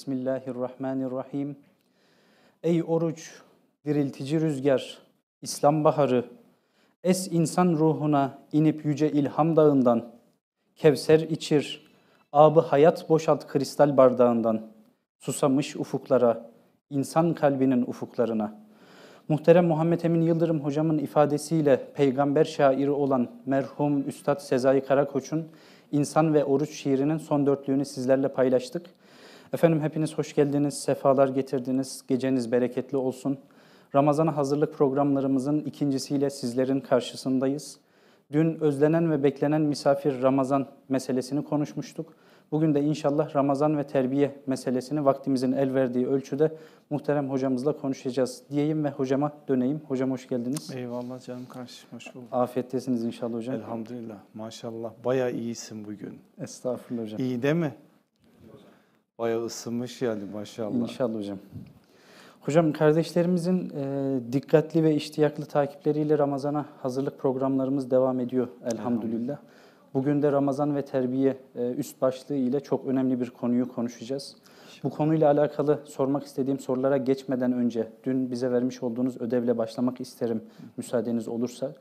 Bismillahirrahmanirrahim. Ey oruç, diriltici rüzgar, İslam baharı, es insan ruhuna inip yüce ilham dağından, Kevser içir, abı hayat boşalt kristal bardağından, susamış ufuklara, insan kalbinin ufuklarına.'' Muhterem Muhammed Emin Yıldırım hocamın ifadesiyle peygamber şairi olan merhum Üstad Sezai Karakoç'un İnsan ve Oruç şiirinin son dörtlüğünü sizlerle paylaştık. Efendim hepiniz hoş geldiniz, sefalar getirdiniz, geceniz bereketli olsun. Ramazan'a hazırlık programlarımızın ikincisiyle sizlerin karşısındayız. Dün özlenen ve beklenen misafir Ramazan meselesini konuşmuştuk. Bugün de inşallah Ramazan ve terbiye meselesini vaktimizin el verdiği ölçüde muhterem hocamızla konuşacağız diyeyim ve hocama döneyim. Hocam hoş geldiniz. Eyvallah canım kardeşim hoş bulduk. Afiyettesiniz inşallah hocam. Elhamdülillah maşallah baya iyisin bugün. Estağfurullah hocam. İyi değil mi? Bayağı ısınmış yani maşallah. İnşallah hocam. Hocam kardeşlerimizin e, dikkatli ve iştiyaklı takipleriyle Ramazan'a hazırlık programlarımız devam ediyor elhamdülillah. Bugün de Ramazan ve terbiye e, üst başlığı ile çok önemli bir konuyu konuşacağız. Bu konuyla alakalı sormak istediğim sorulara geçmeden önce dün bize vermiş olduğunuz ödevle başlamak isterim müsaadeniz olursa.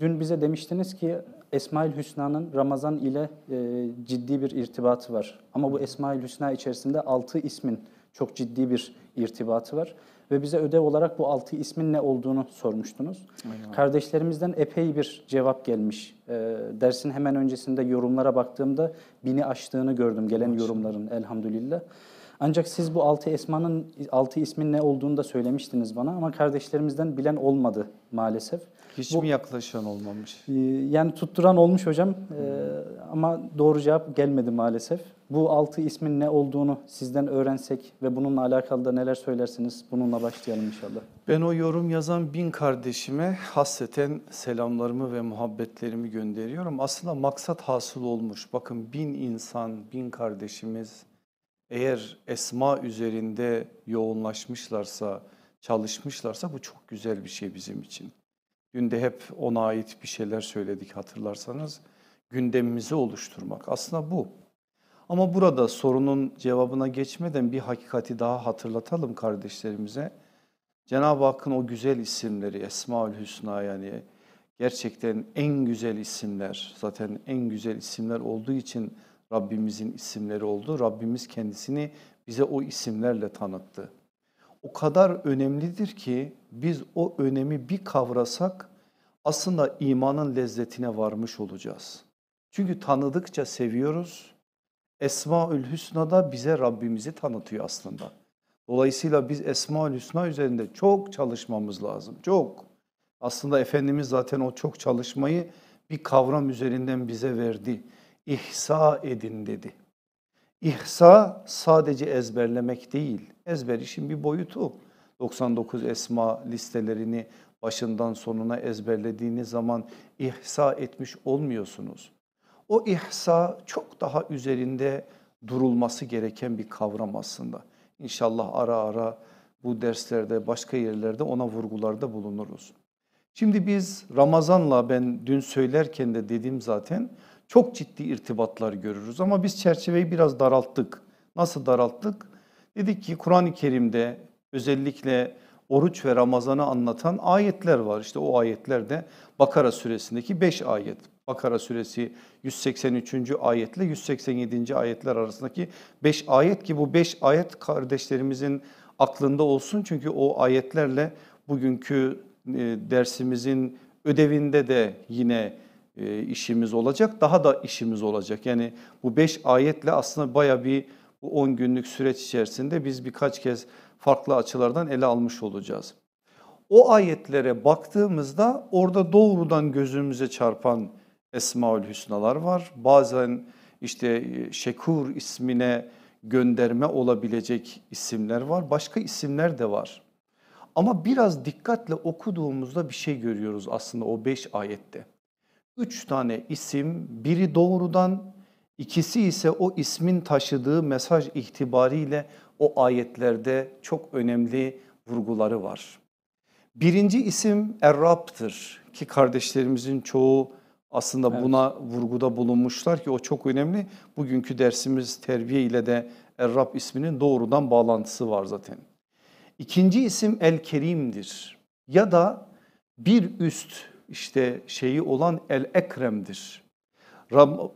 Dün bize demiştiniz ki Esmaül Hüsna'nın Ramazan ile e, ciddi bir irtibatı var. Ama bu Esmaül Hüsna içerisinde altı ismin çok ciddi bir irtibatı var. Ve bize ödev olarak bu altı ismin ne olduğunu sormuştunuz. Aynen. Kardeşlerimizden epey bir cevap gelmiş. E, dersin hemen öncesinde yorumlara baktığımda bini aştığını gördüm gelen Aynen. yorumların elhamdülillah. Ancak siz bu altı esmanın altı ismin ne olduğunu da söylemiştiniz bana ama kardeşlerimizden bilen olmadı maalesef. Hiç Bu, mi yaklaşan olmamış? Ee, yani tutturan olmuş hocam e, ama doğru cevap gelmedi maalesef. Bu altı ismin ne olduğunu sizden öğrensek ve bununla alakalı da neler söylersiniz bununla başlayalım inşallah. Ben o yorum yazan bin kardeşime hasreten selamlarımı ve muhabbetlerimi gönderiyorum. Aslında maksat hasıl olmuş. Bakın bin insan, bin kardeşimiz eğer esma üzerinde yoğunlaşmışlarsa, çalışmışlarsa bu çok güzel bir şey bizim için. Günde hep ona ait bir şeyler söyledik hatırlarsanız. Gündemimizi oluşturmak aslında bu. Ama burada sorunun cevabına geçmeden bir hakikati daha hatırlatalım kardeşlerimize. Cenab-ı Hakk'ın o güzel isimleri Esmaül Hüsna yani gerçekten en güzel isimler zaten en güzel isimler olduğu için Rabbimizin isimleri oldu. Rabbimiz kendisini bize o isimlerle tanıttı o kadar önemlidir ki biz o önemi bir kavrasak aslında imanın lezzetine varmış olacağız. Çünkü tanıdıkça seviyoruz. Esmaül Hüsna da bize Rabbimizi tanıtıyor aslında. Dolayısıyla biz Esmaül Hüsna üzerinde çok çalışmamız lazım. Çok. Aslında Efendimiz zaten o çok çalışmayı bir kavram üzerinden bize verdi. İhsa edin dedi. İhsa sadece ezberlemek değil. Ezber işin bir boyutu. 99 esma listelerini başından sonuna ezberlediğiniz zaman ihsa etmiş olmuyorsunuz. O ihsa çok daha üzerinde durulması gereken bir kavram aslında. İnşallah ara ara bu derslerde başka yerlerde ona vurgularda bulunuruz. Şimdi biz Ramazan'la ben dün söylerken de dedim zaten çok ciddi irtibatlar görürüz. Ama biz çerçeveyi biraz daralttık. Nasıl daralttık? Dedik ki Kur'an-ı Kerim'de özellikle oruç ve Ramazan'ı anlatan ayetler var. İşte o ayetler de Bakara suresindeki 5 ayet. Bakara suresi 183. ayetle 187. ayetler arasındaki 5 ayet ki bu 5 ayet kardeşlerimizin aklında olsun. Çünkü o ayetlerle bugünkü e, dersimizin ödevinde de yine e, işimiz olacak. Daha da işimiz olacak. Yani bu beş ayetle aslında baya bir bu on günlük süreç içerisinde biz birkaç kez farklı açılardan ele almış olacağız. O ayetlere baktığımızda orada doğrudan gözümüze çarpan Esmaül Hüsnalar var. Bazen işte e, Şekur ismine gönderme olabilecek isimler var. Başka isimler de var. Ama biraz dikkatle okuduğumuzda bir şey görüyoruz aslında o beş ayette. Üç tane isim, biri doğrudan, ikisi ise o ismin taşıdığı mesaj itibariyle o ayetlerde çok önemli vurguları var. Birinci isim Errab'tır ki kardeşlerimizin çoğu aslında evet. buna vurguda bulunmuşlar ki o çok önemli. Bugünkü dersimiz terbiye ile de Errab isminin doğrudan bağlantısı var zaten. İkinci isim El Kerim'dir ya da bir üst işte şeyi olan El Ekrem'dir.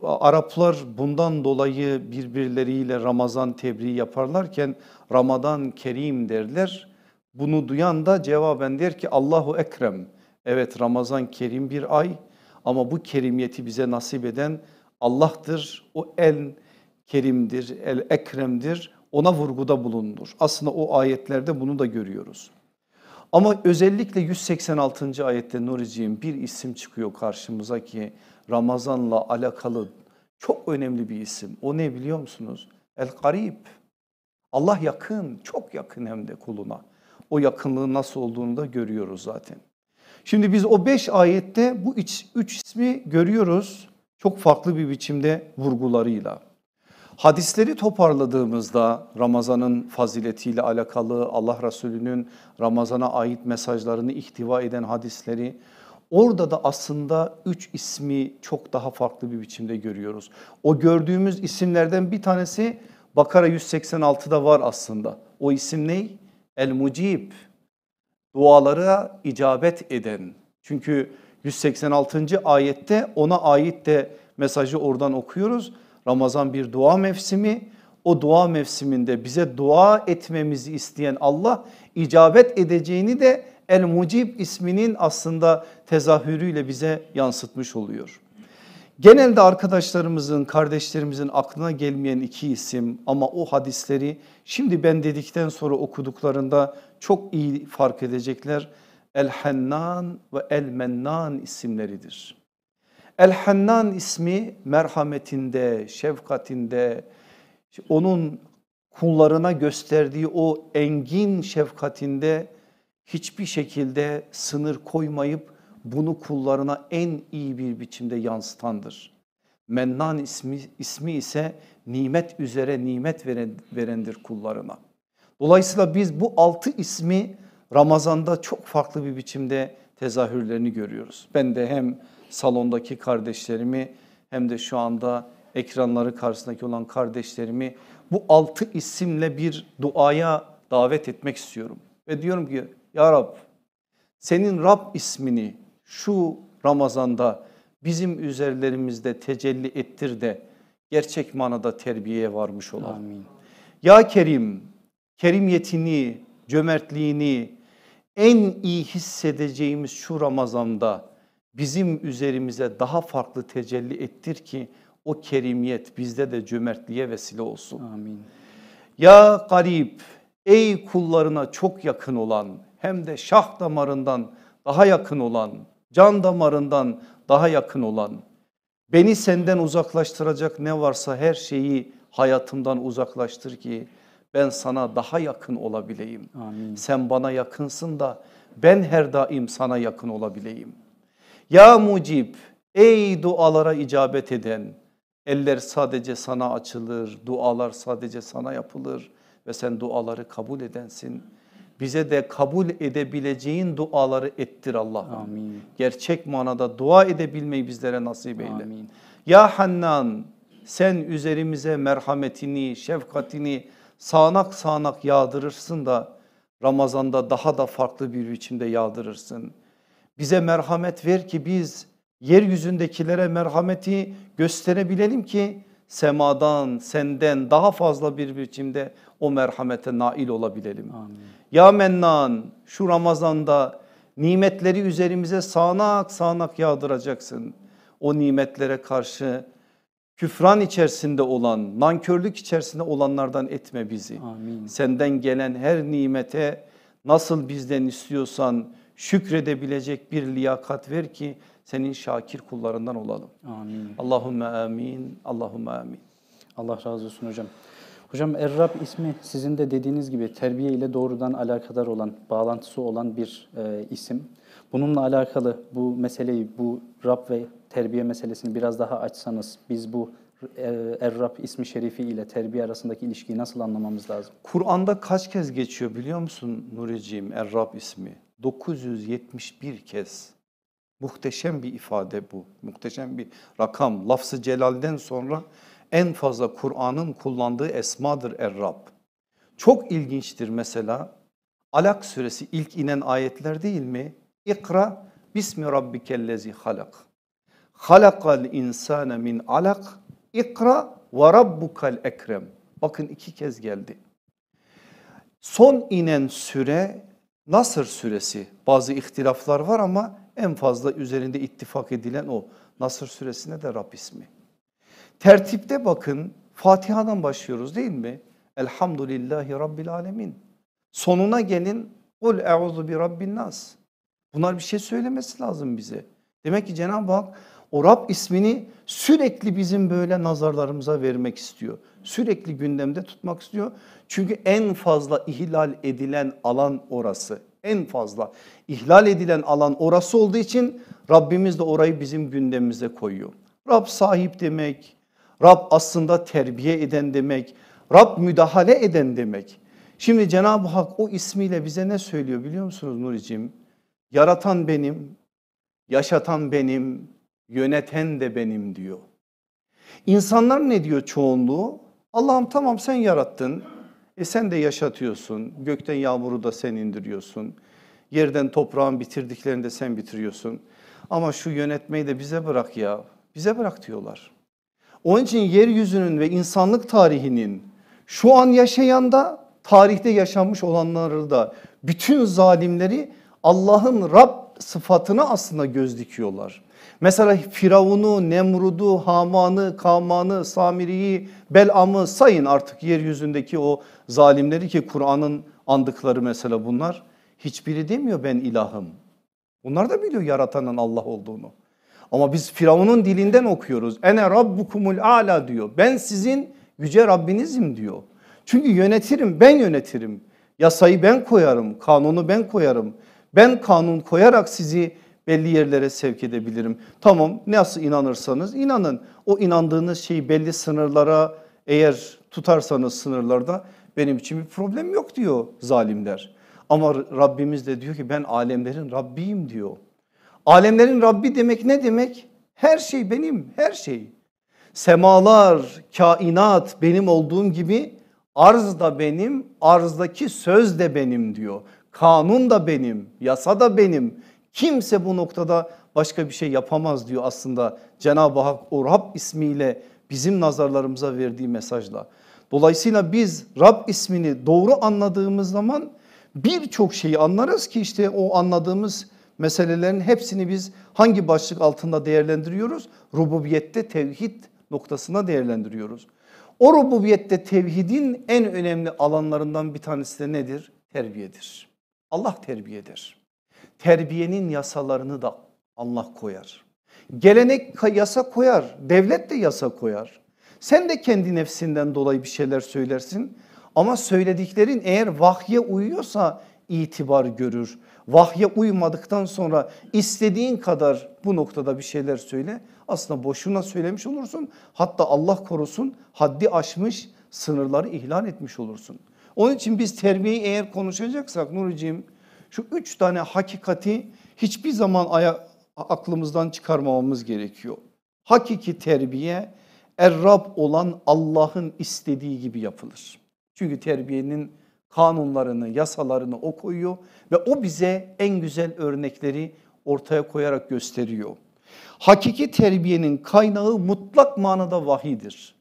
Araplar bundan dolayı birbirleriyle Ramazan tebriği yaparlarken Ramazan Kerim derler. Bunu duyan da cevaben der ki Allahu Ekrem. Evet Ramazan Kerim bir ay ama bu kerimiyeti bize nasip eden Allah'tır. O el kerimdir, el ekremdir. Ona vurguda bulundur. Aslında o ayetlerde bunu da görüyoruz. Ama özellikle 186. ayette Nuriciğim bir isim çıkıyor karşımıza ki Ramazan'la alakalı çok önemli bir isim. O ne biliyor musunuz? El Garib. Allah yakın, çok yakın hem de kuluna. O yakınlığın nasıl olduğunu da görüyoruz zaten. Şimdi biz o beş ayette bu üç, üç ismi görüyoruz. Çok farklı bir biçimde vurgularıyla. Hadisleri toparladığımızda Ramazan'ın faziletiyle alakalı Allah Resulü'nün Ramazan'a ait mesajlarını ihtiva eden hadisleri orada da aslında üç ismi çok daha farklı bir biçimde görüyoruz. O gördüğümüz isimlerden bir tanesi Bakara 186'da var aslında. O isim ne? El Mucib. Dualara icabet eden. Çünkü 186. ayette ona ait de mesajı oradan okuyoruz Ramazan bir dua mevsimi. O dua mevsiminde bize dua etmemizi isteyen Allah icabet edeceğini de El Mucib isminin aslında tezahürüyle bize yansıtmış oluyor. Genelde arkadaşlarımızın, kardeşlerimizin aklına gelmeyen iki isim ama o hadisleri şimdi ben dedikten sonra okuduklarında çok iyi fark edecekler. El Hennan ve El Mennan isimleridir. El-Hennan ismi merhametinde, şefkatinde, onun kullarına gösterdiği o engin şefkatinde hiçbir şekilde sınır koymayıp bunu kullarına en iyi bir biçimde yansıtandır. Mennan ismi, ismi ise nimet üzere nimet veren, verendir kullarına. Dolayısıyla biz bu altı ismi Ramazan'da çok farklı bir biçimde tezahürlerini görüyoruz. Ben de hem salondaki kardeşlerimi hem de şu anda ekranları karşısındaki olan kardeşlerimi bu altı isimle bir duaya davet etmek istiyorum. Ve diyorum ki ya Rab senin Rab ismini şu Ramazan'da bizim üzerlerimizde tecelli ettir de gerçek manada terbiyeye varmış olalım. Amin. Ya Kerim, kerimiyetini, cömertliğini en iyi hissedeceğimiz şu Ramazan'da bizim üzerimize daha farklı tecelli ettir ki o kerimiyet bizde de cömertliğe vesile olsun. Amin. Ya garip ey kullarına çok yakın olan hem de şah damarından daha yakın olan can damarından daha yakın olan beni senden uzaklaştıracak ne varsa her şeyi hayatımdan uzaklaştır ki ben sana daha yakın olabileyim. Amin. Sen bana yakınsın da ben her daim sana yakın olabileyim.'' Ya mucib ey dualara icabet eden eller sadece sana açılır, dualar sadece sana yapılır ve sen duaları kabul edensin. Bize de kabul edebileceğin duaları ettir Allah'ım. Gerçek manada dua edebilmeyi bizlere nasip eyle. Amin. Ya Hannan sen üzerimize merhametini, şefkatini sağanak sağanak yağdırırsın da Ramazan'da daha da farklı bir biçimde yağdırırsın. Bize merhamet ver ki biz yeryüzündekilere merhameti gösterebilelim ki semadan senden daha fazla bir biçimde o merhamete nail olabilelim. Amin. Ya Mennan şu Ramazan'da nimetleri üzerimize sağanak sağanak yağdıracaksın. O nimetlere karşı küfran içerisinde olan, nankörlük içerisinde olanlardan etme bizi. Amin. Senden gelen her nimete nasıl bizden istiyorsan şükredebilecek bir liyakat ver ki senin şakir kullarından olalım. Amin. Allahümme amin. Allahümme amin. Allah razı olsun hocam. Hocam Errab ismi sizin de dediğiniz gibi terbiye ile doğrudan alakadar olan, bağlantısı olan bir e, isim. Bununla alakalı bu meseleyi, bu Rab ve terbiye meselesini biraz daha açsanız, biz bu e, Errab ismi şerifi ile terbiye arasındaki ilişkiyi nasıl anlamamız lazım? Kur'an'da kaç kez geçiyor biliyor musun Nureciğim Errab ismi? 971 kez. Muhteşem bir ifade bu. Muhteşem bir rakam. Lafzı celalden sonra en fazla Kur'an'ın kullandığı esmadır Er-Rab. Çok ilginçtir mesela Alak suresi ilk inen ayetler değil mi? İkra Bismi rabbikellezi halak. Halakal insane min alak. İkra ve rabbukal ekrem. Bakın iki kez geldi. Son inen süre Nasır suresi bazı ihtilaflar var ama en fazla üzerinde ittifak edilen o. Nasır suresine de Rab ismi. Tertipte bakın Fatiha'dan başlıyoruz değil mi? Elhamdülillahi Rabbil Alemin. Sonuna gelin Kul euzu bi Rabbin nas. Bunlar bir şey söylemesi lazım bize. Demek ki Cenab-ı Hak o Rab ismini sürekli bizim böyle nazarlarımıza vermek istiyor. Sürekli gündemde tutmak istiyor. Çünkü en fazla ihlal edilen alan orası. En fazla ihlal edilen alan orası olduğu için Rabbimiz de orayı bizim gündemimize koyuyor. Rab sahip demek, Rab aslında terbiye eden demek, Rab müdahale eden demek. Şimdi Cenab-ı Hak o ismiyle bize ne söylüyor biliyor musunuz Nuriciğim? Yaratan benim, yaşatan benim, yöneten de benim diyor. İnsanlar ne diyor çoğunluğu? Allah'ım tamam sen yarattın. E sen de yaşatıyorsun. Gökten yağmuru da sen indiriyorsun. Yerden toprağın bitirdiklerini de sen bitiriyorsun. Ama şu yönetmeyi de bize bırak ya. Bize bırak diyorlar. Onun için yeryüzünün ve insanlık tarihinin şu an yaşayan da tarihte yaşanmış olanları da bütün zalimleri Allah'ın Rab sıfatına aslında göz dikiyorlar. Mesela Firavun'u, Nemrud'u, Haman'ı, Kaman'ı, Samiri'yi, Belam'ı sayın artık yeryüzündeki o zalimleri ki Kur'an'ın andıkları mesela bunlar. Hiçbiri demiyor ben ilahım. Bunlar da biliyor yaratanın Allah olduğunu. Ama biz Firavun'un dilinden okuyoruz. Ene rabbukumul ala diyor. Ben sizin yüce Rabbinizim diyor. Çünkü yönetirim ben yönetirim. Yasayı ben koyarım, kanunu ben koyarım. Ben kanun koyarak sizi belli yerlere sevk edebilirim. Tamam nasıl inanırsanız inanın o inandığınız şeyi belli sınırlara eğer tutarsanız sınırlarda benim için bir problem yok diyor zalimler. Ama Rabbimiz de diyor ki ben alemlerin Rabbiyim diyor. Alemlerin Rabbi demek ne demek? Her şey benim, her şey. Semalar, kainat benim olduğum gibi arz da benim, arzdaki söz de benim diyor. Kanun da benim, yasa da benim, Kimse bu noktada başka bir şey yapamaz diyor aslında Cenab-ı Hak o Rab ismiyle bizim nazarlarımıza verdiği mesajla. Dolayısıyla biz Rab ismini doğru anladığımız zaman birçok şeyi anlarız ki işte o anladığımız meselelerin hepsini biz hangi başlık altında değerlendiriyoruz? Rububiyette tevhid noktasına değerlendiriyoruz. O rububiyette tevhidin en önemli alanlarından bir tanesi de nedir? Terbiyedir. Allah terbiyedir. eder terbiyenin yasalarını da Allah koyar. Gelenek yasa koyar, devlet de yasa koyar. Sen de kendi nefsinden dolayı bir şeyler söylersin ama söylediklerin eğer vahye uyuyorsa itibar görür. Vahye uymadıktan sonra istediğin kadar bu noktada bir şeyler söyle. Aslında boşuna söylemiş olursun. Hatta Allah korusun haddi aşmış sınırları ihlal etmiş olursun. Onun için biz terbiyeyi eğer konuşacaksak Nuri'cim şu üç tane hakikati hiçbir zaman aya, aklımızdan çıkarmamamız gerekiyor. Hakiki terbiye Errab olan Allah'ın istediği gibi yapılır. Çünkü terbiyenin kanunlarını, yasalarını o koyuyor ve o bize en güzel örnekleri ortaya koyarak gösteriyor. Hakiki terbiyenin kaynağı mutlak manada vahidir.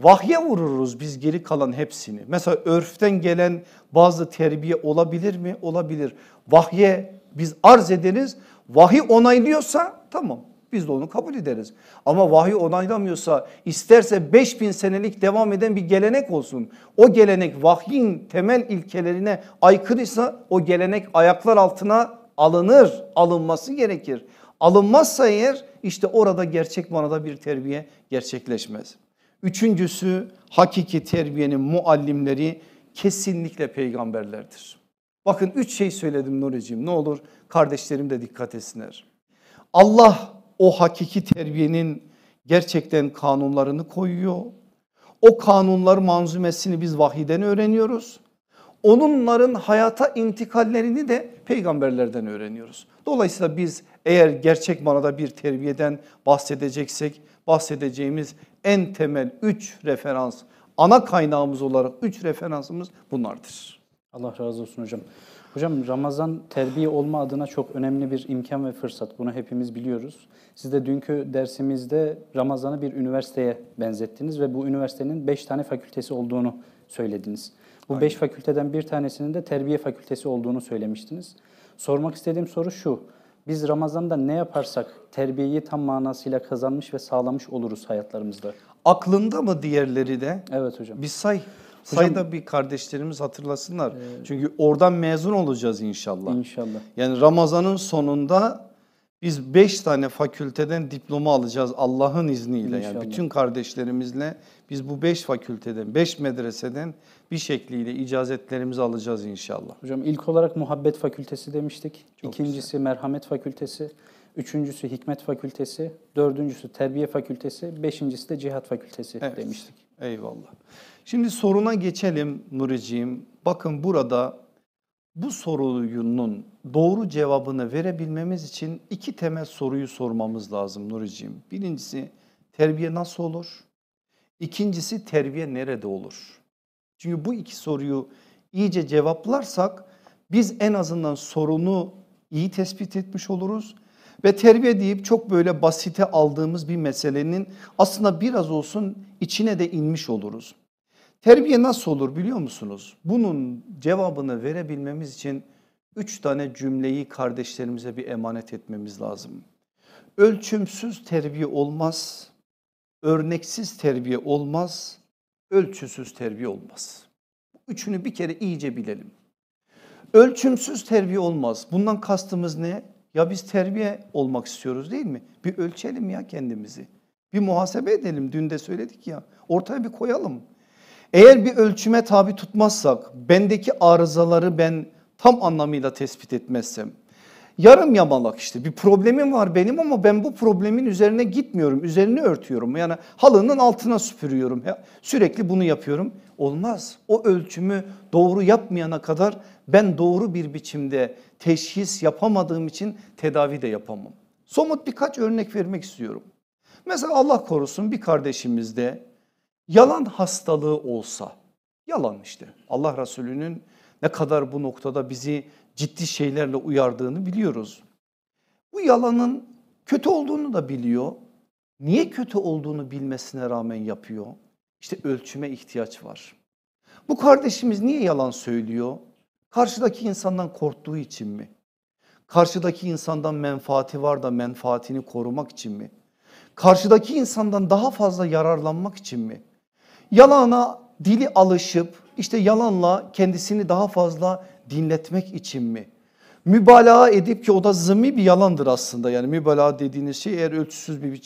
Vahye vururuz biz geri kalan hepsini. Mesela örften gelen bazı terbiye olabilir mi? Olabilir. Vahye biz arz ederiz. Vahiy onaylıyorsa tamam biz de onu kabul ederiz. Ama vahiy onaylamıyorsa isterse 5000 senelik devam eden bir gelenek olsun. O gelenek vahyin temel ilkelerine aykırıysa o gelenek ayaklar altına alınır, alınması gerekir. Alınmazsa eğer işte orada gerçek manada bir terbiye gerçekleşmez. Üçüncüsü hakiki terbiyenin muallimleri kesinlikle peygamberlerdir. Bakın üç şey söyledim Nuri'cim ne olur kardeşlerim de dikkat etsinler. Allah o hakiki terbiyenin gerçekten kanunlarını koyuyor. O kanunlar manzumesini biz vahiden öğreniyoruz. Onunların hayata intikallerini de peygamberlerden öğreniyoruz. Dolayısıyla biz eğer gerçek manada bir terbiyeden bahsedeceksek bahsedeceğimiz en temel üç referans, ana kaynağımız olarak üç referansımız bunlardır. Allah razı olsun hocam. Hocam Ramazan terbiye olma adına çok önemli bir imkan ve fırsat. Bunu hepimiz biliyoruz. Siz de dünkü dersimizde Ramazan'ı bir üniversiteye benzettiniz ve bu üniversitenin beş tane fakültesi olduğunu söylediniz. Bu beş fakülteden bir tanesinin de terbiye fakültesi olduğunu söylemiştiniz. Sormak istediğim soru şu. Biz Ramazan'da ne yaparsak terbiyeyi tam manasıyla kazanmış ve sağlamış oluruz hayatlarımızda. Aklında mı diğerleri de? Evet hocam. Bir say. Hocam, Sayda bir kardeşlerimiz hatırlasınlar. E, Çünkü oradan mezun olacağız inşallah. İnşallah. Yani Ramazan'ın sonunda biz beş tane fakülteden diploma alacağız Allah'ın izniyle. İnşallah. Yani bütün kardeşlerimizle biz bu beş fakülteden, beş medreseden bir şekliyle icazetlerimizi alacağız inşallah. Hocam ilk olarak Muhabbet Fakültesi demiştik. Çok İkincisi güzel. Merhamet Fakültesi. Üçüncüsü Hikmet Fakültesi. Dördüncüsü Terbiye Fakültesi. Beşincisi de Cihat Fakültesi evet. demiştik. Eyvallah. Şimdi soruna geçelim Nuriciğim. Bakın burada bu sorunun doğru cevabını verebilmemiz için iki temel soruyu sormamız lazım Nuriciğim. Birincisi terbiye nasıl olur? İkincisi terbiye nerede olur? Çünkü bu iki soruyu iyice cevaplarsak biz en azından sorunu iyi tespit etmiş oluruz ve terbiye deyip çok böyle basite aldığımız bir meselenin aslında biraz olsun içine de inmiş oluruz. Terbiye nasıl olur biliyor musunuz? Bunun cevabını verebilmemiz için üç tane cümleyi kardeşlerimize bir emanet etmemiz lazım. Ölçümsüz terbiye olmaz, örneksiz terbiye olmaz, ölçüsüz terbiye olmaz. Bu Üçünü bir kere iyice bilelim. Ölçümsüz terbiye olmaz. Bundan kastımız ne? Ya biz terbiye olmak istiyoruz değil mi? Bir ölçelim ya kendimizi. Bir muhasebe edelim. Dün de söyledik ya. Ortaya bir koyalım. Eğer bir ölçüme tabi tutmazsak bendeki arızaları ben tam anlamıyla tespit etmezsem yarım yamalak işte bir problemim var benim ama ben bu problemin üzerine gitmiyorum. üzerine örtüyorum yani halının altına süpürüyorum. Sürekli bunu yapıyorum. Olmaz. O ölçümü doğru yapmayana kadar ben doğru bir biçimde teşhis yapamadığım için tedavi de yapamam. Somut birkaç örnek vermek istiyorum. Mesela Allah korusun bir kardeşimizde yalan hastalığı olsa yalan işte Allah Resulü'nün ne kadar bu noktada bizi ciddi şeylerle uyardığını biliyoruz. Bu yalanın kötü olduğunu da biliyor. Niye kötü olduğunu bilmesine rağmen yapıyor? İşte ölçüme ihtiyaç var. Bu kardeşimiz niye yalan söylüyor? Karşıdaki insandan korktuğu için mi? Karşıdaki insandan menfaati var da menfaatini korumak için mi? Karşıdaki insandan daha fazla yararlanmak için mi? Yalana dili alışıp işte yalanla kendisini daha fazla dinletmek için mi? Mübalağa edip ki o da zımmi bir yalandır aslında yani mübalağa dediğiniz şey eğer ölçüsüz bir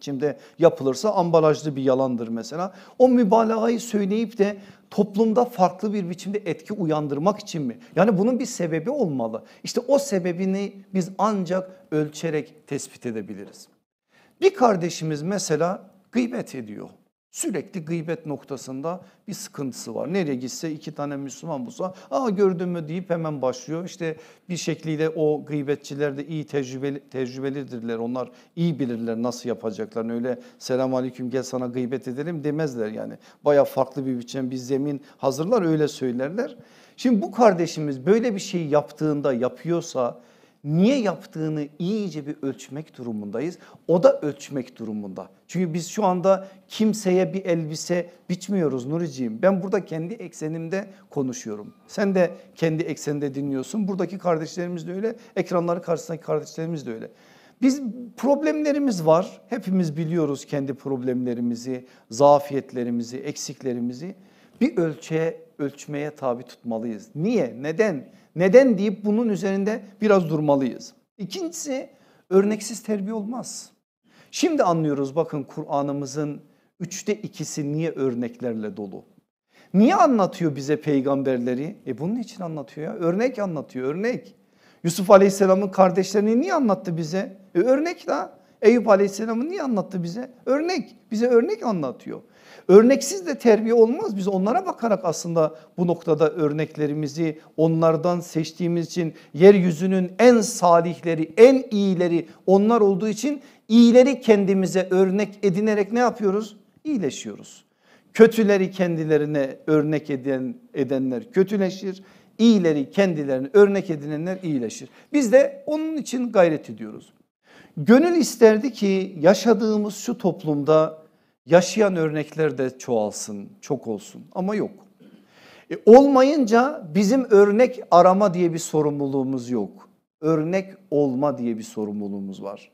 biçimde yapılırsa ambalajlı bir yalandır mesela. O mübalağayı söyleyip de toplumda farklı bir biçimde etki uyandırmak için mi? Yani bunun bir sebebi olmalı. İşte o sebebini biz ancak ölçerek tespit edebiliriz. Bir kardeşimiz mesela gıybet ediyor. Sürekli gıybet noktasında bir sıkıntısı var. Nereye gitse iki tane Müslüman bulsa aa gördün mü deyip hemen başlıyor. İşte bir şekliyle o gıybetçiler de iyi tecrübeli, tecrübelidirler. Onlar iyi bilirler nasıl yapacaklarını. Öyle selam aleyküm gel sana gıybet edelim demezler yani. Baya farklı bir biçim bir zemin hazırlar öyle söylerler. Şimdi bu kardeşimiz böyle bir şey yaptığında yapıyorsa niye yaptığını iyice bir ölçmek durumundayız. O da ölçmek durumunda. Çünkü biz şu anda kimseye bir elbise biçmiyoruz Nuriciğim. Ben burada kendi eksenimde konuşuyorum. Sen de kendi eksende dinliyorsun. Buradaki kardeşlerimiz de öyle. Ekranları karşısındaki kardeşlerimiz de öyle. Biz problemlerimiz var. Hepimiz biliyoruz kendi problemlerimizi, zafiyetlerimizi, eksiklerimizi. Bir ölçüye, ölçmeye tabi tutmalıyız. Niye? Neden? Neden deyip bunun üzerinde biraz durmalıyız. İkincisi örneksiz terbiye olmaz. Şimdi anlıyoruz bakın Kur'an'ımızın üçte ikisi niye örneklerle dolu. Niye anlatıyor bize peygamberleri? E bunun için anlatıyor ya örnek anlatıyor örnek. Yusuf aleyhisselamın kardeşlerini niye anlattı bize? E örnek la. Eyüp aleyhisselamı niye anlattı bize? Örnek bize örnek anlatıyor. Örneksiz de terbiye olmaz. Biz onlara bakarak aslında bu noktada örneklerimizi onlardan seçtiğimiz için yeryüzünün en salihleri, en iyileri onlar olduğu için iyileri kendimize örnek edinerek ne yapıyoruz? İyileşiyoruz. Kötüleri kendilerine örnek eden, edenler kötüleşir. İyileri kendilerine örnek edinenler iyileşir. Biz de onun için gayret ediyoruz. Gönül isterdi ki yaşadığımız şu toplumda Yaşayan örnekler de çoğalsın, çok olsun ama yok. E olmayınca bizim örnek arama diye bir sorumluluğumuz yok. Örnek olma diye bir sorumluluğumuz var.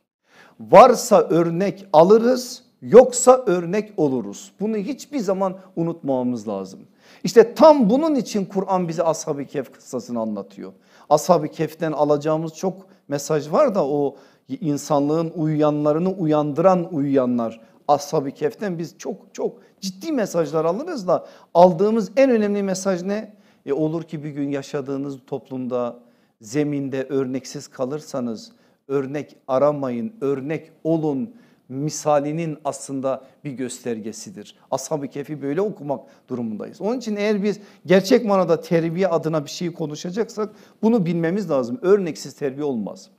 Varsa örnek alırız, yoksa örnek oluruz. Bunu hiçbir zaman unutmamamız lazım. İşte tam bunun için Kur'an bize Ashab-ı Kehf kıssasını anlatıyor. Ashab-ı Kehf'ten alacağımız çok mesaj var da o insanlığın uyuyanlarını uyandıran uyuyanlar Ashab-ı Kef'ten biz çok çok ciddi mesajlar alırız da aldığımız en önemli mesaj ne? E olur ki bir gün yaşadığınız toplumda zeminde örneksiz kalırsanız örnek aramayın, örnek olun misalinin aslında bir göstergesidir. Ashab-ı Kehf'i böyle okumak durumundayız. Onun için eğer biz gerçek manada terbiye adına bir şeyi konuşacaksak bunu bilmemiz lazım. Örneksiz terbiye olmaz.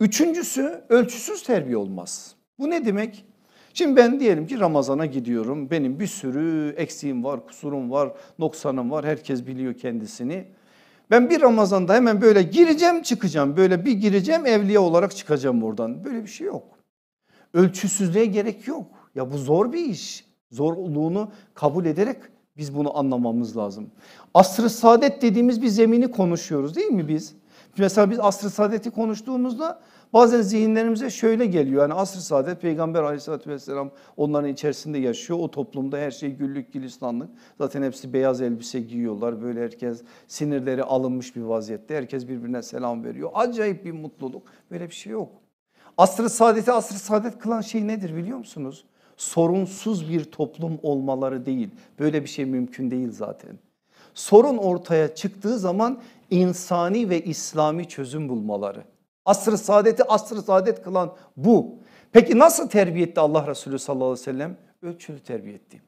Üçüncüsü ölçüsüz terbiye olmaz. Bu ne demek? Şimdi ben diyelim ki Ramazan'a gidiyorum. Benim bir sürü eksiğim var, kusurum var, noksanım var. Herkes biliyor kendisini. Ben bir Ramazan'da hemen böyle gireceğim çıkacağım. Böyle bir gireceğim evliya olarak çıkacağım buradan. Böyle bir şey yok. Ölçüsüzlüğe gerek yok. Ya bu zor bir iş. Zorluğunu kabul ederek biz bunu anlamamız lazım. Asr-ı saadet dediğimiz bir zemini konuşuyoruz değil mi biz? Mesela biz asr-ı saadeti konuştuğumuzda Bazen zihinlerimize şöyle geliyor yani asr-ı saadet peygamber aleyhissalatü vesselam onların içerisinde yaşıyor. O toplumda her şey güllük gülistanlık. Zaten hepsi beyaz elbise giyiyorlar böyle herkes sinirleri alınmış bir vaziyette. Herkes birbirine selam veriyor. Acayip bir mutluluk böyle bir şey yok. Asr-ı saadeti asr-ı saadet kılan şey nedir biliyor musunuz? Sorunsuz bir toplum olmaları değil. Böyle bir şey mümkün değil zaten sorun ortaya çıktığı zaman insani ve İslami çözüm bulmaları asr saadeti asr saadet kılan bu. Peki nasıl terbiye etti Allah Resulü sallallahu aleyhi ve sellem? Ölçülü terbiye etti.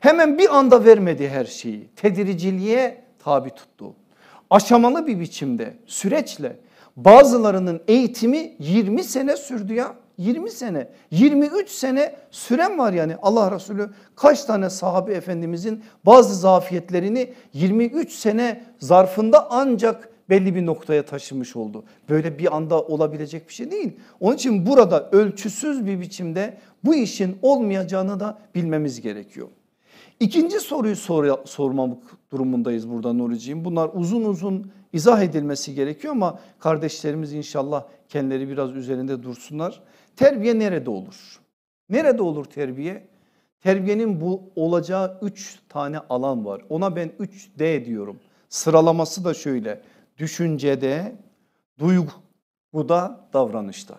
Hemen bir anda vermedi her şeyi. Tediriciliğe tabi tuttu. Aşamalı bir biçimde süreçle bazılarının eğitimi 20 sene sürdü ya. 20 sene 23 sene süren var yani Allah Resulü kaç tane sahabe efendimizin bazı zafiyetlerini 23 sene zarfında ancak belli bir noktaya taşımış oldu. Böyle bir anda olabilecek bir şey değil. Onun için burada ölçüsüz bir biçimde bu işin olmayacağını da bilmemiz gerekiyor. İkinci soruyu sor, sormamak durumundayız burada Nuri'ciğim. Bunlar uzun uzun izah edilmesi gerekiyor ama kardeşlerimiz inşallah kendileri biraz üzerinde dursunlar. Terbiye nerede olur? Nerede olur terbiye? Terbiyenin bu olacağı 3 tane alan var. Ona ben 3D diyorum. Sıralaması da şöyle düşüncede, duyguda, davranışta.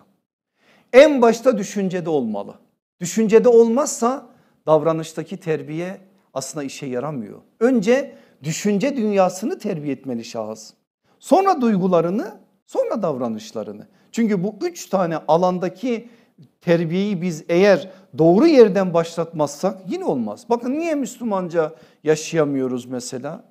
En başta düşüncede olmalı. Düşüncede olmazsa davranıştaki terbiye aslında işe yaramıyor. Önce düşünce dünyasını terbiye etmeli şahıs. Sonra duygularını, sonra davranışlarını. Çünkü bu üç tane alandaki terbiyeyi biz eğer doğru yerden başlatmazsak yine olmaz. Bakın niye Müslümanca yaşayamıyoruz mesela?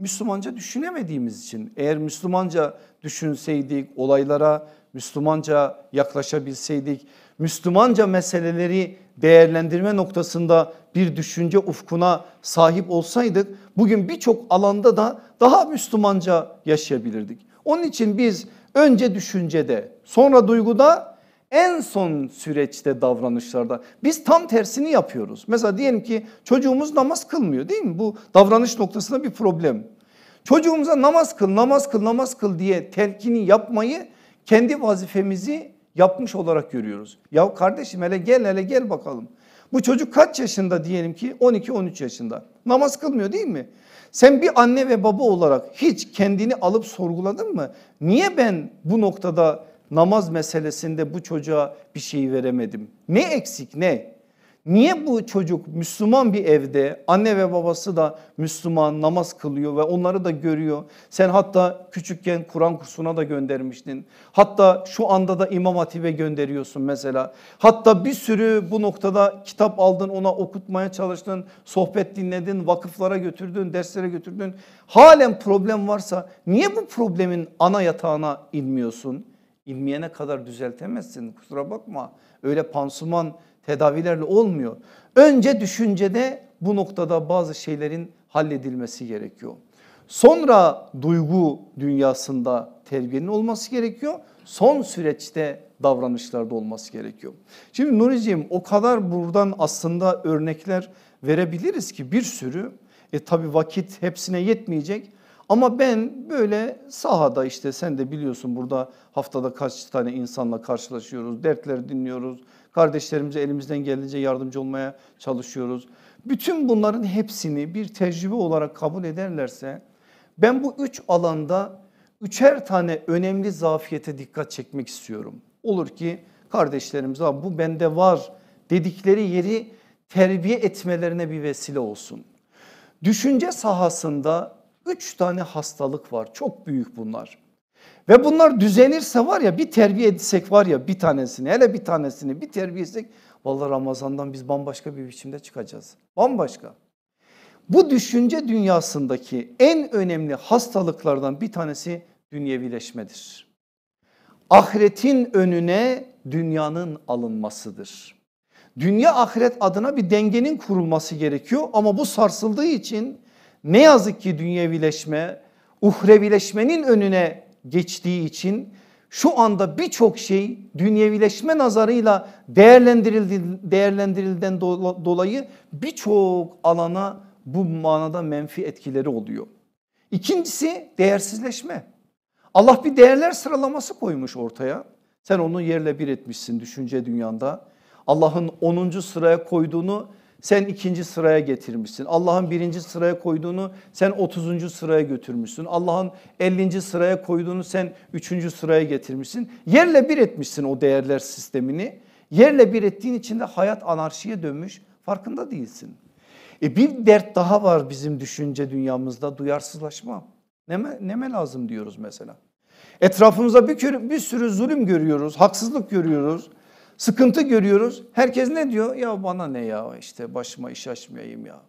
Müslümanca düşünemediğimiz için eğer Müslümanca düşünseydik olaylara Müslümanca yaklaşabilseydik Müslümanca meseleleri değerlendirme noktasında bir düşünce ufkuna sahip olsaydık bugün birçok alanda da daha Müslümanca yaşayabilirdik. Onun için biz önce düşüncede sonra duyguda en son süreçte davranışlarda. Biz tam tersini yapıyoruz. Mesela diyelim ki çocuğumuz namaz kılmıyor değil mi? Bu davranış noktasında bir problem. Çocuğumuza namaz kıl, namaz kıl, namaz kıl diye telkini yapmayı kendi vazifemizi yapmış olarak görüyoruz. Ya kardeşim hele gel hele gel bakalım. Bu çocuk kaç yaşında diyelim ki 12-13 yaşında namaz kılmıyor değil mi? Sen bir anne ve baba olarak hiç kendini alıp sorguladın mı? Niye ben bu noktada namaz meselesinde bu çocuğa bir şey veremedim. Ne eksik ne? Niye bu çocuk Müslüman bir evde anne ve babası da Müslüman namaz kılıyor ve onları da görüyor. Sen hatta küçükken Kur'an kursuna da göndermiştin. Hatta şu anda da İmam Hatip'e gönderiyorsun mesela. Hatta bir sürü bu noktada kitap aldın ona okutmaya çalıştın. Sohbet dinledin vakıflara götürdün derslere götürdün. Halen problem varsa niye bu problemin ana yatağına inmiyorsun? İlmiyene kadar düzeltemezsin kusura bakma. Öyle pansuman tedavilerle olmuyor. Önce düşüncede bu noktada bazı şeylerin halledilmesi gerekiyor. Sonra duygu dünyasında terbiyenin olması gerekiyor. Son süreçte davranışlarda olması gerekiyor. Şimdi Nuriciğim o kadar buradan aslında örnekler verebiliriz ki bir sürü. E tabi vakit hepsine yetmeyecek ama ben böyle sahada işte sen de biliyorsun burada haftada kaç tane insanla karşılaşıyoruz, dertler dinliyoruz, kardeşlerimize elimizden geldiğince yardımcı olmaya çalışıyoruz. Bütün bunların hepsini bir tecrübe olarak kabul ederlerse ben bu üç alanda üçer tane önemli zafiyete dikkat çekmek istiyorum. Olur ki kardeşlerimiz bu bende var dedikleri yeri terbiye etmelerine bir vesile olsun. Düşünce sahasında Üç tane hastalık var çok büyük bunlar. Ve bunlar düzenirse var ya bir terbiye etsek var ya bir tanesini hele bir tanesini bir terbiye etsek vallahi Ramazan'dan biz bambaşka bir biçimde çıkacağız. Bambaşka. Bu düşünce dünyasındaki en önemli hastalıklardan bir tanesi dünyevileşmedir. Ahiretin önüne dünyanın alınmasıdır. Dünya ahiret adına bir dengenin kurulması gerekiyor ama bu sarsıldığı için ne yazık ki dünyevileşme, uhrevileşmenin önüne geçtiği için şu anda birçok şey dünyevileşme nazarıyla değerlendirildi, değerlendirilden dolayı birçok alana bu manada menfi etkileri oluyor. İkincisi değersizleşme. Allah bir değerler sıralaması koymuş ortaya. Sen onu yerle bir etmişsin düşünce dünyanda. Allah'ın 10. sıraya koyduğunu sen ikinci sıraya getirmişsin. Allah'ın birinci sıraya koyduğunu sen otuzuncu sıraya götürmüşsün. Allah'ın ellinci sıraya koyduğunu sen üçüncü sıraya getirmişsin. Yerle bir etmişsin o değerler sistemini. Yerle bir ettiğin için de hayat anarşiye dönmüş farkında değilsin. E bir dert daha var bizim düşünce dünyamızda duyarsızlaşma. Neme, neme lazım diyoruz mesela. Etrafımıza bir, bir sürü zulüm görüyoruz, haksızlık görüyoruz sıkıntı görüyoruz. Herkes ne diyor? Ya bana ne ya işte başıma iş açmayayım ya.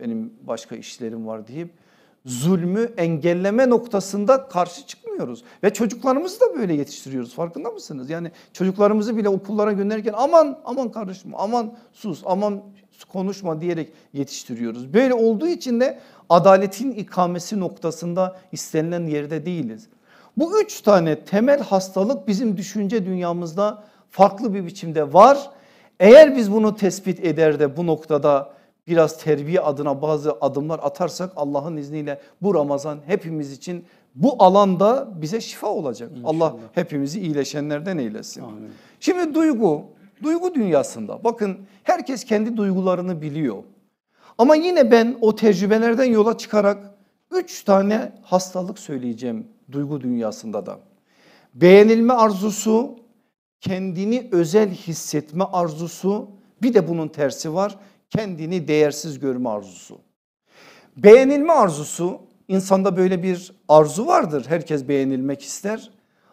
Benim başka işlerim var deyip zulmü engelleme noktasında karşı çıkmıyoruz. Ve çocuklarımızı da böyle yetiştiriyoruz farkında mısınız? Yani çocuklarımızı bile okullara gönderirken aman aman karışma aman sus aman konuşma diyerek yetiştiriyoruz. Böyle olduğu için de adaletin ikamesi noktasında istenilen yerde değiliz. Bu üç tane temel hastalık bizim düşünce dünyamızda farklı bir biçimde var. Eğer biz bunu tespit eder de bu noktada biraz terbiye adına bazı adımlar atarsak Allah'ın izniyle bu Ramazan hepimiz için bu alanda bize şifa olacak. İnşallah. Allah hepimizi iyileşenlerden eylesin. Amin. Şimdi duygu, duygu dünyasında bakın herkes kendi duygularını biliyor. Ama yine ben o tecrübelerden yola çıkarak üç tane hastalık söyleyeceğim duygu dünyasında da. Beğenilme arzusu, kendini özel hissetme arzusu bir de bunun tersi var kendini değersiz görme arzusu. Beğenilme arzusu insanda böyle bir arzu vardır herkes beğenilmek ister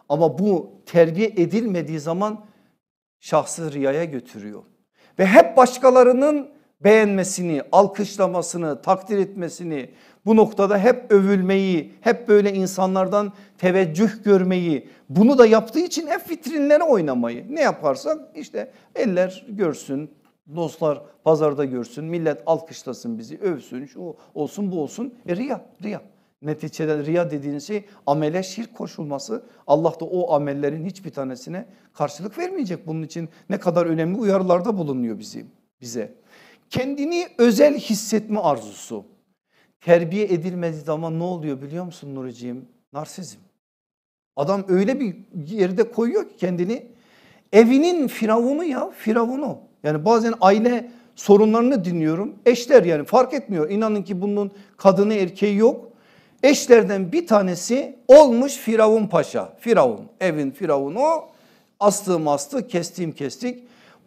ama bu terbiye edilmediği zaman şahsı riyaya götürüyor. Ve hep başkalarının beğenmesini, alkışlamasını, takdir etmesini, bu noktada hep övülmeyi, hep böyle insanlardan teveccüh görmeyi, bunu da yaptığı için hep vitrinlere oynamayı. Ne yaparsak işte eller görsün, dostlar pazarda görsün, millet alkışlasın bizi, övsün, şu olsun bu olsun. E riya, riya. Neticede riya dediğin şey amele şirk koşulması. Allah da o amellerin hiçbir tanesine karşılık vermeyecek. Bunun için ne kadar önemli uyarılarda bulunuyor bizi, bize. Kendini özel hissetme arzusu terbiye edilmediği zaman ne oluyor biliyor musun Nuriciğim? Narsizm. Adam öyle bir yerde koyuyor ki kendini evinin firavunu ya firavunu. Yani bazen aile sorunlarını dinliyorum. Eşler yani fark etmiyor. İnanın ki bunun kadını erkeği yok. Eşlerden bir tanesi olmuş Firavun Paşa. Firavun evin Firavunu astığım astı kestiğim kestik.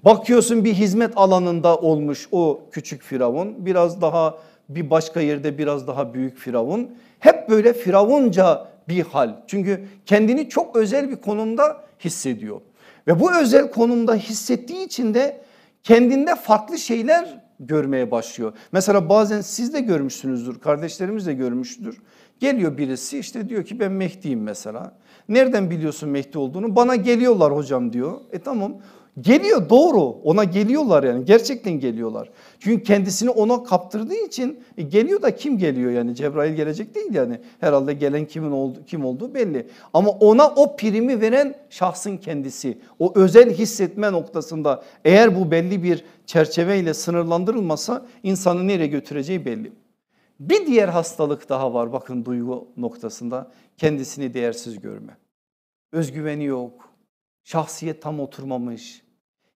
Bakıyorsun bir hizmet alanında olmuş o küçük Firavun. Biraz daha bir başka yerde biraz daha büyük firavun. Hep böyle firavunca bir hal. Çünkü kendini çok özel bir konumda hissediyor. Ve bu özel konumda hissettiği için de kendinde farklı şeyler görmeye başlıyor. Mesela bazen siz de görmüşsünüzdür, kardeşlerimiz de görmüştür. Geliyor birisi işte diyor ki ben Mehdi'yim mesela. Nereden biliyorsun Mehdi olduğunu? Bana geliyorlar hocam diyor. E tamam Geliyor doğru ona geliyorlar yani gerçekten geliyorlar. Çünkü kendisini ona kaptırdığı için e, geliyor da kim geliyor yani Cebrail gelecek değil yani herhalde gelen kimin oldu, kim olduğu belli. Ama ona o primi veren şahsın kendisi o özel hissetme noktasında eğer bu belli bir çerçeveyle sınırlandırılmasa insanı nereye götüreceği belli. Bir diğer hastalık daha var bakın duygu noktasında kendisini değersiz görme. Özgüveni yok, şahsiyet tam oturmamış.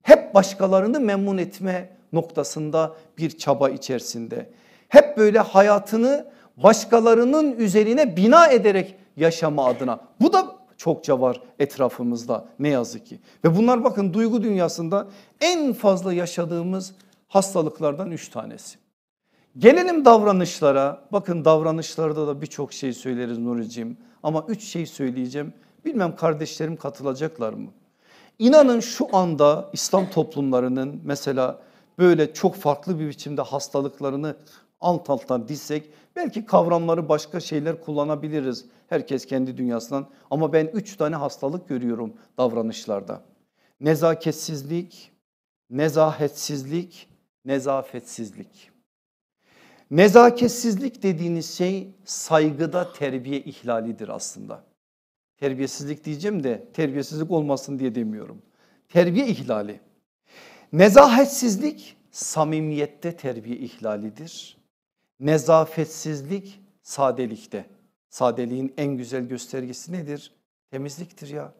Hep başkalarını memnun etme noktasında bir çaba içerisinde. Hep böyle hayatını başkalarının üzerine bina ederek yaşama adına. Bu da çokça var etrafımızda ne yazık ki. Ve bunlar bakın duygu dünyasında en fazla yaşadığımız hastalıklardan üç tanesi. Gelelim davranışlara. Bakın davranışlarda da birçok şey söyleriz Nuri'ciğim ama üç şey söyleyeceğim. Bilmem kardeşlerim katılacaklar mı? İnanın şu anda İslam toplumlarının mesela böyle çok farklı bir biçimde hastalıklarını alt alttan dizsek belki kavramları başka şeyler kullanabiliriz. Herkes kendi dünyasından ama ben üç tane hastalık görüyorum davranışlarda. Nezaketsizlik, nezahetsizlik, nezafetsizlik. Nezaketsizlik dediğiniz şey saygıda terbiye ihlalidir aslında. Terbiyesizlik diyeceğim de terbiyesizlik olmasın diye demiyorum. Terbiye ihlali. Nezahetsizlik samimiyette terbiye ihlalidir. Nezafetsizlik sadelikte. Sadeliğin en güzel göstergesi nedir? Temizliktir ya.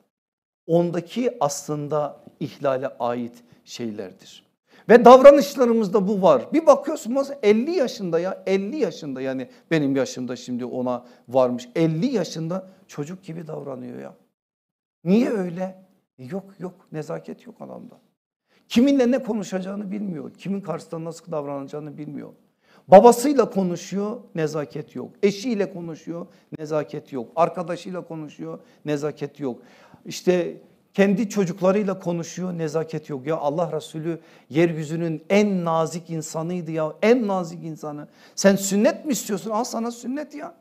Ondaki aslında ihlale ait şeylerdir. Ve davranışlarımızda bu var. Bir bakıyorsunuz 50 yaşında ya 50 yaşında yani benim yaşımda şimdi ona varmış. 50 yaşında çocuk gibi davranıyor ya. Niye öyle? E, yok yok nezaket yok adamda. Kiminle ne konuşacağını bilmiyor. Kimin karşısında nasıl davranacağını bilmiyor. Babasıyla konuşuyor nezaket yok. Eşiyle konuşuyor nezaket yok. Arkadaşıyla konuşuyor nezaket yok. İşte kendi çocuklarıyla konuşuyor nezaket yok. Ya Allah Resulü yeryüzünün en nazik insanıydı ya en nazik insanı. Sen sünnet mi istiyorsun al sana sünnet ya.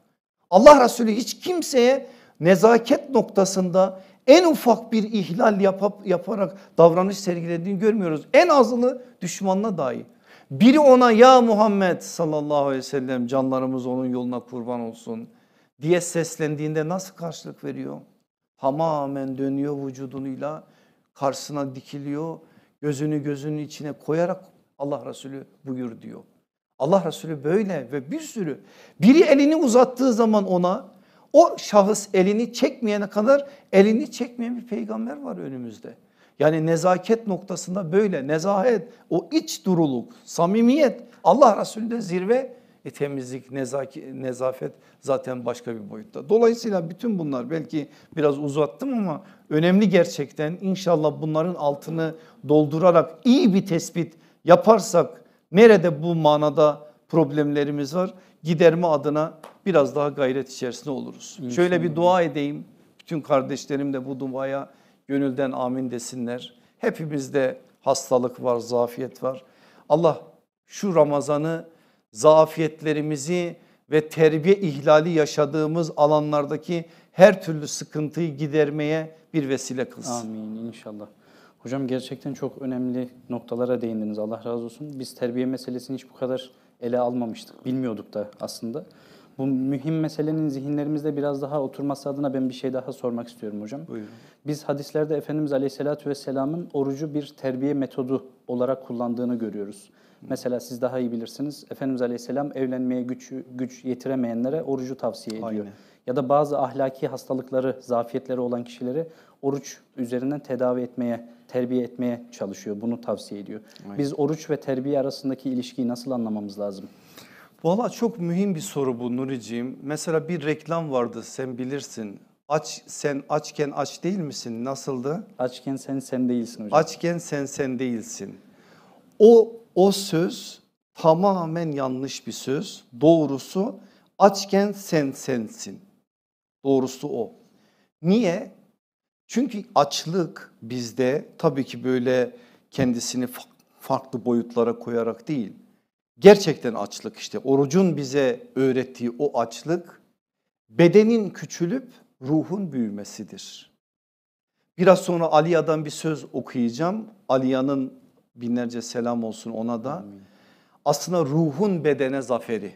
Allah Resulü hiç kimseye nezaket noktasında en ufak bir ihlal yapıp, yaparak davranış sergilediğini görmüyoruz. En azını düşmanla dahi. Biri ona ya Muhammed sallallahu aleyhi ve sellem canlarımız onun yoluna kurban olsun diye seslendiğinde nasıl karşılık veriyor? tamamen dönüyor vücudunuyla karşısına dikiliyor. Gözünü gözünün içine koyarak Allah Resulü buyur diyor. Allah Resulü böyle ve bir sürü biri elini uzattığı zaman ona o şahıs elini çekmeyene kadar elini çekmeyen bir peygamber var önümüzde. Yani nezaket noktasında böyle nezahet o iç duruluk samimiyet Allah de zirve e, temizlik, nezaki, nezafet zaten başka bir boyutta. Dolayısıyla bütün bunlar belki biraz uzattım ama önemli gerçekten. İnşallah bunların altını doldurarak iyi bir tespit yaparsak nerede bu manada problemlerimiz var giderme adına biraz daha gayret içerisinde oluruz. İnşallah. Şöyle bir dua edeyim. Bütün kardeşlerim de bu duaya gönülden amin desinler. Hepimizde hastalık var, zafiyet var. Allah şu Ramazan'ı zafiyetlerimizi ve terbiye ihlali yaşadığımız alanlardaki her türlü sıkıntıyı gidermeye bir vesile kılsın. Amin inşallah. Hocam gerçekten çok önemli noktalara değindiniz. Allah razı olsun. Biz terbiye meselesini hiç bu kadar ele almamıştık. Bilmiyorduk da aslında. Bu mühim meselenin zihinlerimizde biraz daha oturması adına ben bir şey daha sormak istiyorum hocam. Buyurun. Biz hadislerde Efendimiz Aleyhisselatü Vesselam'ın orucu bir terbiye metodu olarak kullandığını görüyoruz. Mesela siz daha iyi bilirsiniz. Efendimiz Aleyhisselam evlenmeye güç, güç yetiremeyenlere orucu tavsiye ediyor. Aynen. Ya da bazı ahlaki hastalıkları, zafiyetleri olan kişileri oruç üzerinden tedavi etmeye, terbiye etmeye çalışıyor. Bunu tavsiye ediyor. Aynen. Biz oruç ve terbiye arasındaki ilişkiyi nasıl anlamamız lazım? Valla çok mühim bir soru bu Nuriciğim. Mesela bir reklam vardı sen bilirsin. Aç sen açken aç değil misin? Nasıldı? Açken sen sen değilsin hocam. Açken sen sen değilsin. O o söz tamamen yanlış bir söz. Doğrusu açken sen sensin. Doğrusu o. Niye? Çünkü açlık bizde tabii ki böyle kendisini farklı boyutlara koyarak değil. Gerçekten açlık işte orucun bize öğrettiği o açlık bedenin küçülüp ruhun büyümesidir. Biraz sonra Aliya'dan bir söz okuyacağım. Aliya'nın binlerce selam olsun ona da. Aslında ruhun bedene zaferi.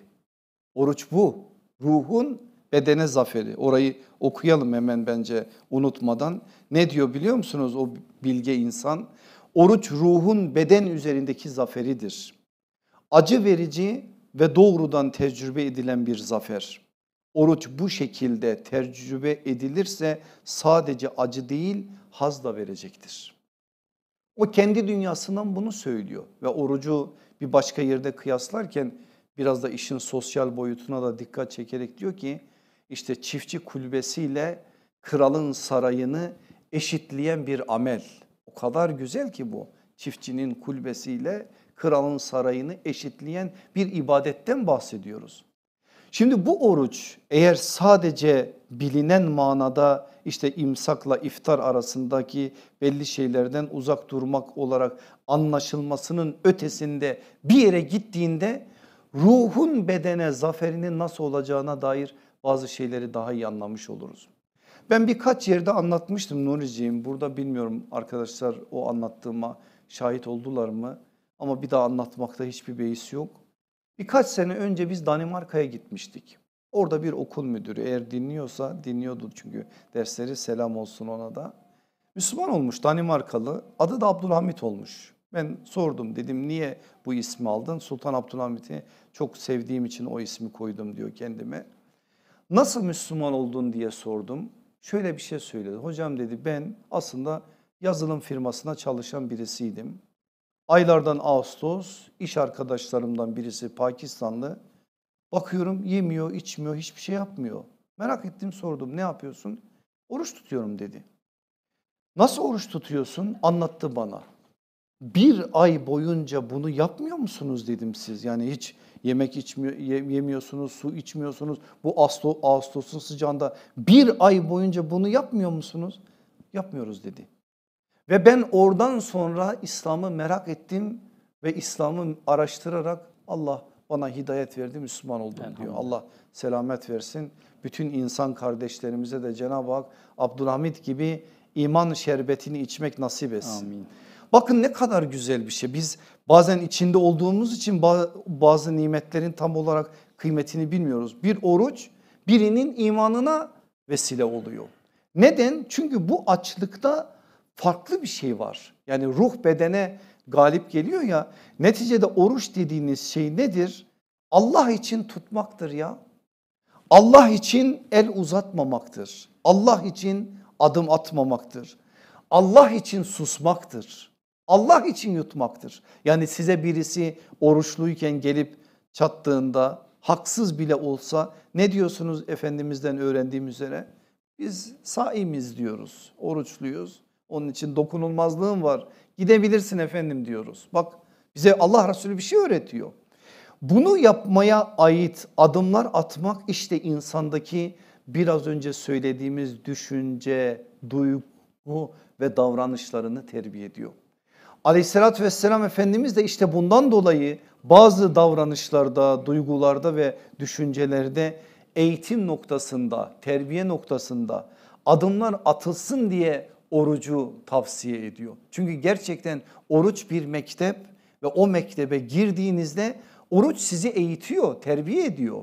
Oruç bu. Ruhun bedene zaferi. Orayı okuyalım hemen bence unutmadan. Ne diyor biliyor musunuz o bilge insan? Oruç ruhun beden üzerindeki zaferidir. Acı verici ve doğrudan tecrübe edilen bir zafer. Oruç bu şekilde tecrübe edilirse sadece acı değil haz da verecektir. O kendi dünyasından bunu söylüyor ve orucu bir başka yerde kıyaslarken biraz da işin sosyal boyutuna da dikkat çekerek diyor ki işte çiftçi kulübesiyle kralın sarayını eşitleyen bir amel. O kadar güzel ki bu çiftçinin kulübesiyle kralın sarayını eşitleyen bir ibadetten bahsediyoruz. Şimdi bu oruç eğer sadece bilinen manada işte imsakla iftar arasındaki belli şeylerden uzak durmak olarak anlaşılmasının ötesinde bir yere gittiğinde ruhun bedene zaferinin nasıl olacağına dair bazı şeyleri daha iyi anlamış oluruz. Ben birkaç yerde anlatmıştım Nuri'ciğim burada bilmiyorum arkadaşlar o anlattığıma şahit oldular mı ama bir daha anlatmakta hiçbir beis yok. Birkaç sene önce biz Danimarka'ya gitmiştik. Orada bir okul müdürü eğer dinliyorsa dinliyordu çünkü dersleri selam olsun ona da. Müslüman olmuş Danimarkalı adı da Abdülhamit olmuş. Ben sordum dedim niye bu ismi aldın? Sultan Abdülhamit'i çok sevdiğim için o ismi koydum diyor kendime. Nasıl Müslüman oldun diye sordum. Şöyle bir şey söyledi. Hocam dedi ben aslında yazılım firmasına çalışan birisiydim. Aylardan Ağustos iş arkadaşlarımdan birisi Pakistanlı. Bakıyorum yemiyor, içmiyor, hiçbir şey yapmıyor. Merak ettim sordum ne yapıyorsun? Oruç tutuyorum dedi. Nasıl oruç tutuyorsun? Anlattı bana. Bir ay boyunca bunu yapmıyor musunuz dedim siz. Yani hiç yemek içmiyor, yemiyorsunuz, su içmiyorsunuz. Bu Ağustos'un sıcağında bir ay boyunca bunu yapmıyor musunuz? Yapmıyoruz dedi. Ve ben oradan sonra İslam'ı merak ettim ve İslam'ı araştırarak Allah bana hidayet verdi Müslüman oldum diyor. Allah selamet versin. Bütün insan kardeşlerimize de Cenab-ı Hak Abdülhamit gibi iman şerbetini içmek nasip etsin. Amin. Bakın ne kadar güzel bir şey. Biz bazen içinde olduğumuz için bazı nimetlerin tam olarak kıymetini bilmiyoruz. Bir oruç birinin imanına vesile oluyor. Neden? Çünkü bu açlıkta farklı bir şey var. Yani ruh bedene galip geliyor ya neticede oruç dediğiniz şey nedir? Allah için tutmaktır ya. Allah için el uzatmamaktır. Allah için adım atmamaktır. Allah için susmaktır. Allah için yutmaktır. Yani size birisi oruçluyken gelip çattığında haksız bile olsa ne diyorsunuz Efendimiz'den öğrendiğim üzere? Biz saimiz diyoruz, oruçluyuz onun için dokunulmazlığın var. Gidebilirsin efendim diyoruz. Bak bize Allah Resulü bir şey öğretiyor. Bunu yapmaya ait adımlar atmak işte insandaki biraz önce söylediğimiz düşünce, duygu ve davranışlarını terbiye ediyor. Aleyhissalatü vesselam Efendimiz de işte bundan dolayı bazı davranışlarda, duygularda ve düşüncelerde eğitim noktasında, terbiye noktasında adımlar atılsın diye orucu tavsiye ediyor. Çünkü gerçekten oruç bir mektep ve o mektebe girdiğinizde oruç sizi eğitiyor, terbiye ediyor.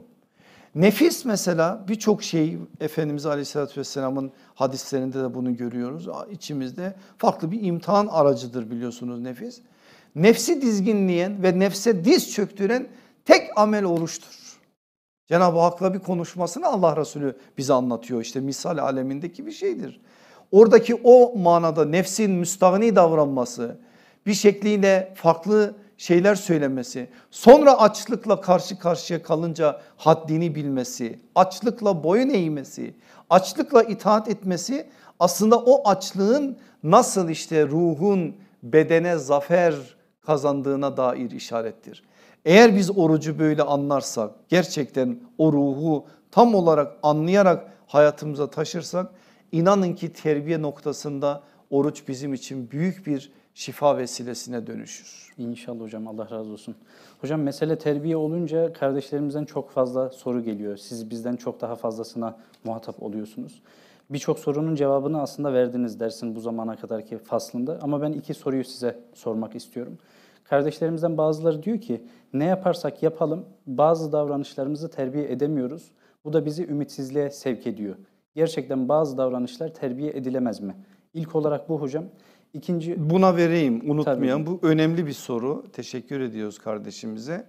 Nefis mesela birçok şey Efendimiz Aleyhisselatü Vesselam'ın hadislerinde de bunu görüyoruz. İçimizde farklı bir imtihan aracıdır biliyorsunuz nefis. Nefsi dizginleyen ve nefse diz çöktüren tek amel oruçtur. Cenab-ı Hak'la bir konuşmasını Allah Resulü bize anlatıyor. İşte misal alemindeki bir şeydir oradaki o manada nefsin müstahni davranması bir şekliyle farklı şeyler söylemesi sonra açlıkla karşı karşıya kalınca haddini bilmesi açlıkla boyun eğmesi açlıkla itaat etmesi aslında o açlığın nasıl işte ruhun bedene zafer kazandığına dair işarettir. Eğer biz orucu böyle anlarsak gerçekten o ruhu tam olarak anlayarak hayatımıza taşırsak İnanın ki terbiye noktasında oruç bizim için büyük bir şifa vesilesine dönüşür. İnşallah hocam Allah razı olsun. Hocam mesele terbiye olunca kardeşlerimizden çok fazla soru geliyor. Siz bizden çok daha fazlasına muhatap oluyorsunuz. Birçok sorunun cevabını aslında verdiniz dersin bu zamana kadarki faslında ama ben iki soruyu size sormak istiyorum. Kardeşlerimizden bazıları diyor ki ne yaparsak yapalım bazı davranışlarımızı terbiye edemiyoruz. Bu da bizi ümitsizliğe sevk ediyor Gerçekten bazı davranışlar terbiye edilemez mi? İlk olarak bu hocam. İkinci buna vereyim unutmayan Tabii. bu önemli bir soru. Teşekkür ediyoruz kardeşimize.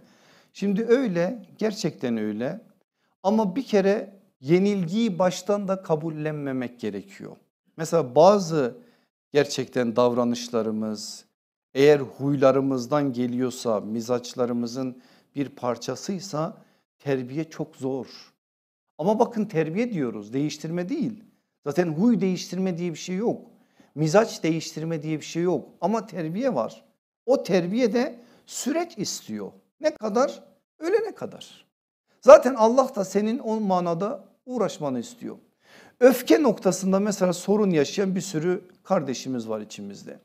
Şimdi öyle gerçekten öyle ama bir kere yenilgiyi baştan da kabullenmemek gerekiyor. Mesela bazı gerçekten davranışlarımız eğer huylarımızdan geliyorsa mizaçlarımızın bir parçasıysa terbiye çok zor. Ama bakın terbiye diyoruz değiştirme değil. Zaten huy değiştirme diye bir şey yok. Mizaç değiştirme diye bir şey yok ama terbiye var. O terbiye de süreç istiyor. Ne kadar? Ölene kadar. Zaten Allah da senin o manada uğraşmanı istiyor. Öfke noktasında mesela sorun yaşayan bir sürü kardeşimiz var içimizde.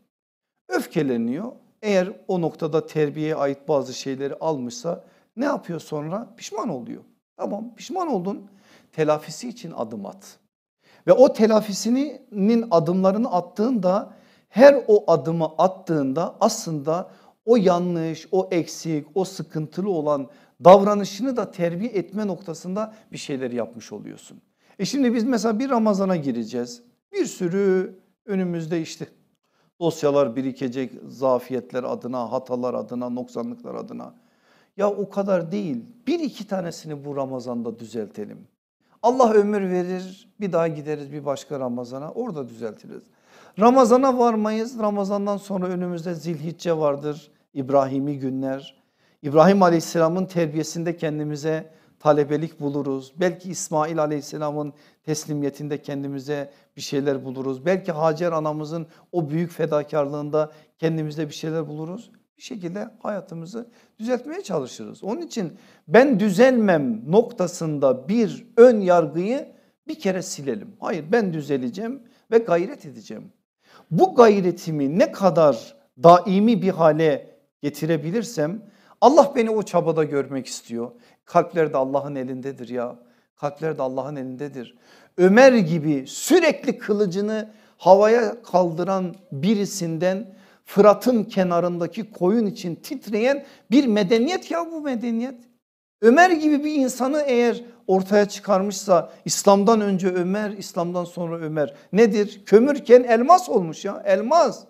Öfkeleniyor. Eğer o noktada terbiyeye ait bazı şeyleri almışsa ne yapıyor sonra? Pişman oluyor. Tamam pişman oldun. Telafisi için adım at. Ve o telafisinin adımlarını attığında her o adımı attığında aslında o yanlış, o eksik, o sıkıntılı olan davranışını da terbiye etme noktasında bir şeyler yapmış oluyorsun. E şimdi biz mesela bir Ramazan'a gireceğiz. Bir sürü önümüzde işte dosyalar birikecek, zafiyetler adına, hatalar adına, noksanlıklar adına. Ya o kadar değil bir iki tanesini bu Ramazan'da düzeltelim. Allah ömür verir bir daha gideriz bir başka Ramazan'a orada düzeltiriz. Ramazan'a varmayız Ramazan'dan sonra önümüzde zilhicce vardır İbrahim'i günler. İbrahim aleyhisselamın terbiyesinde kendimize talebelik buluruz. Belki İsmail aleyhisselamın teslimiyetinde kendimize bir şeyler buluruz. Belki Hacer anamızın o büyük fedakarlığında kendimize bir şeyler buluruz bir şekilde hayatımızı düzeltmeye çalışırız. Onun için ben düzelmem noktasında bir ön yargıyı bir kere silelim. Hayır ben düzeleceğim ve gayret edeceğim. Bu gayretimi ne kadar daimi bir hale getirebilirsem Allah beni o çabada görmek istiyor. Kalpler de Allah'ın elindedir ya. Kalpler de Allah'ın elindedir. Ömer gibi sürekli kılıcını havaya kaldıran birisinden Fırat'ın kenarındaki koyun için titreyen bir medeniyet ya bu medeniyet. Ömer gibi bir insanı eğer ortaya çıkarmışsa İslam'dan önce Ömer, İslam'dan sonra Ömer nedir? Kömürken elmas olmuş ya elmas.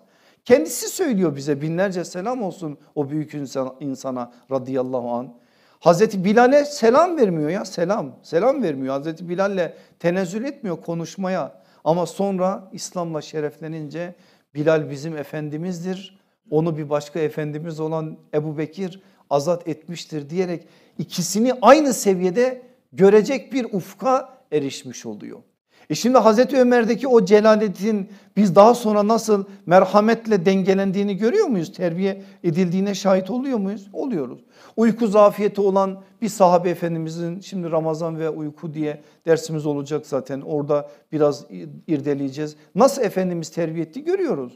Kendisi söylüyor bize binlerce selam olsun o büyük insana, radıyallahu an. Hazreti Bilal'e selam vermiyor ya selam selam vermiyor. Hazreti Bilal'le tenezzül etmiyor konuşmaya ama sonra İslam'la şereflenince Bilal bizim efendimizdir. Onu bir başka efendimiz olan Ebu Bekir azat etmiştir diyerek ikisini aynı seviyede görecek bir ufka erişmiş oluyor. E şimdi Hazreti Ömer'deki o celaletin biz daha sonra nasıl merhametle dengelendiğini görüyor muyuz? Terbiye edildiğine şahit oluyor muyuz? Oluyoruz. Uyku zafiyeti olan bir sahabe efendimizin şimdi Ramazan ve uyku diye dersimiz olacak zaten orada biraz irdeleyeceğiz. Nasıl Efendimiz terbiye etti görüyoruz.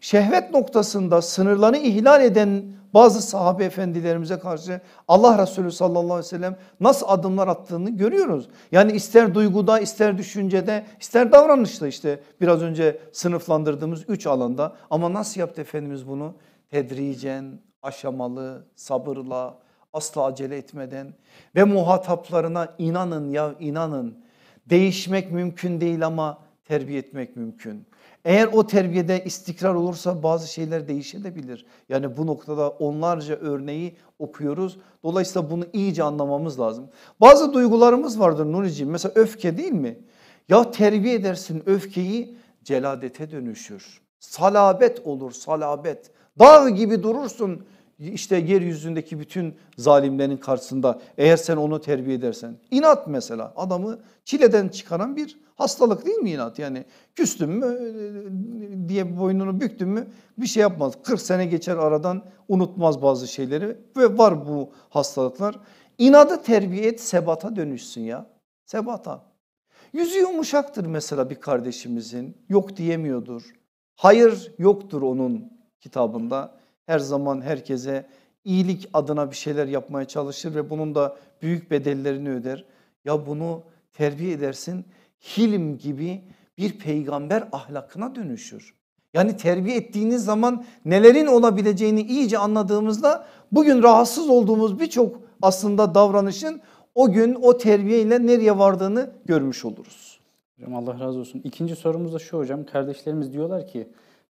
Şehvet noktasında sınırlarını ihlal eden bazı sahabe efendilerimize karşı Allah Resulü sallallahu aleyhi ve sellem nasıl adımlar attığını görüyoruz. Yani ister duyguda ister düşüncede ister davranışta işte biraz önce sınıflandırdığımız üç alanda ama nasıl yaptı Efendimiz bunu? Tedricen, aşamalı, sabırla, asla acele etmeden ve muhataplarına inanın ya inanın değişmek mümkün değil ama terbiye etmek mümkün. Eğer o terbiyede istikrar olursa bazı şeyler değişebilir. Yani bu noktada onlarca örneği okuyoruz. Dolayısıyla bunu iyice anlamamız lazım. Bazı duygularımız vardır Nuri'ciğim. Mesela öfke değil mi? Ya terbiye edersin öfkeyi celadete dönüşür. Salabet olur salabet. Dağ gibi durursun işte yeryüzündeki bütün zalimlerin karşısında eğer sen onu terbiye edersen. inat mesela adamı çileden çıkaran bir Hastalık değil mi inat? Yani küstün mü e, diye boynunu büktün mü bir şey yapmaz. 40 sene geçer aradan unutmaz bazı şeyleri ve var bu hastalıklar. İnadı terbiye et sebata dönüşsün ya. Sebata. Yüzü yumuşaktır mesela bir kardeşimizin. Yok diyemiyordur. Hayır yoktur onun kitabında. Her zaman herkese iyilik adına bir şeyler yapmaya çalışır ve bunun da büyük bedellerini öder. Ya bunu terbiye edersin Hilim gibi bir peygamber ahlakına dönüşür. Yani terbiye ettiğiniz zaman nelerin olabileceğini iyice anladığımızda bugün rahatsız olduğumuz birçok aslında davranışın o gün o terbiye ile nereye vardığını görmüş oluruz. Hocam Allah razı olsun. İkinci sorumuz da şu hocam. Kardeşlerimiz diyorlar ki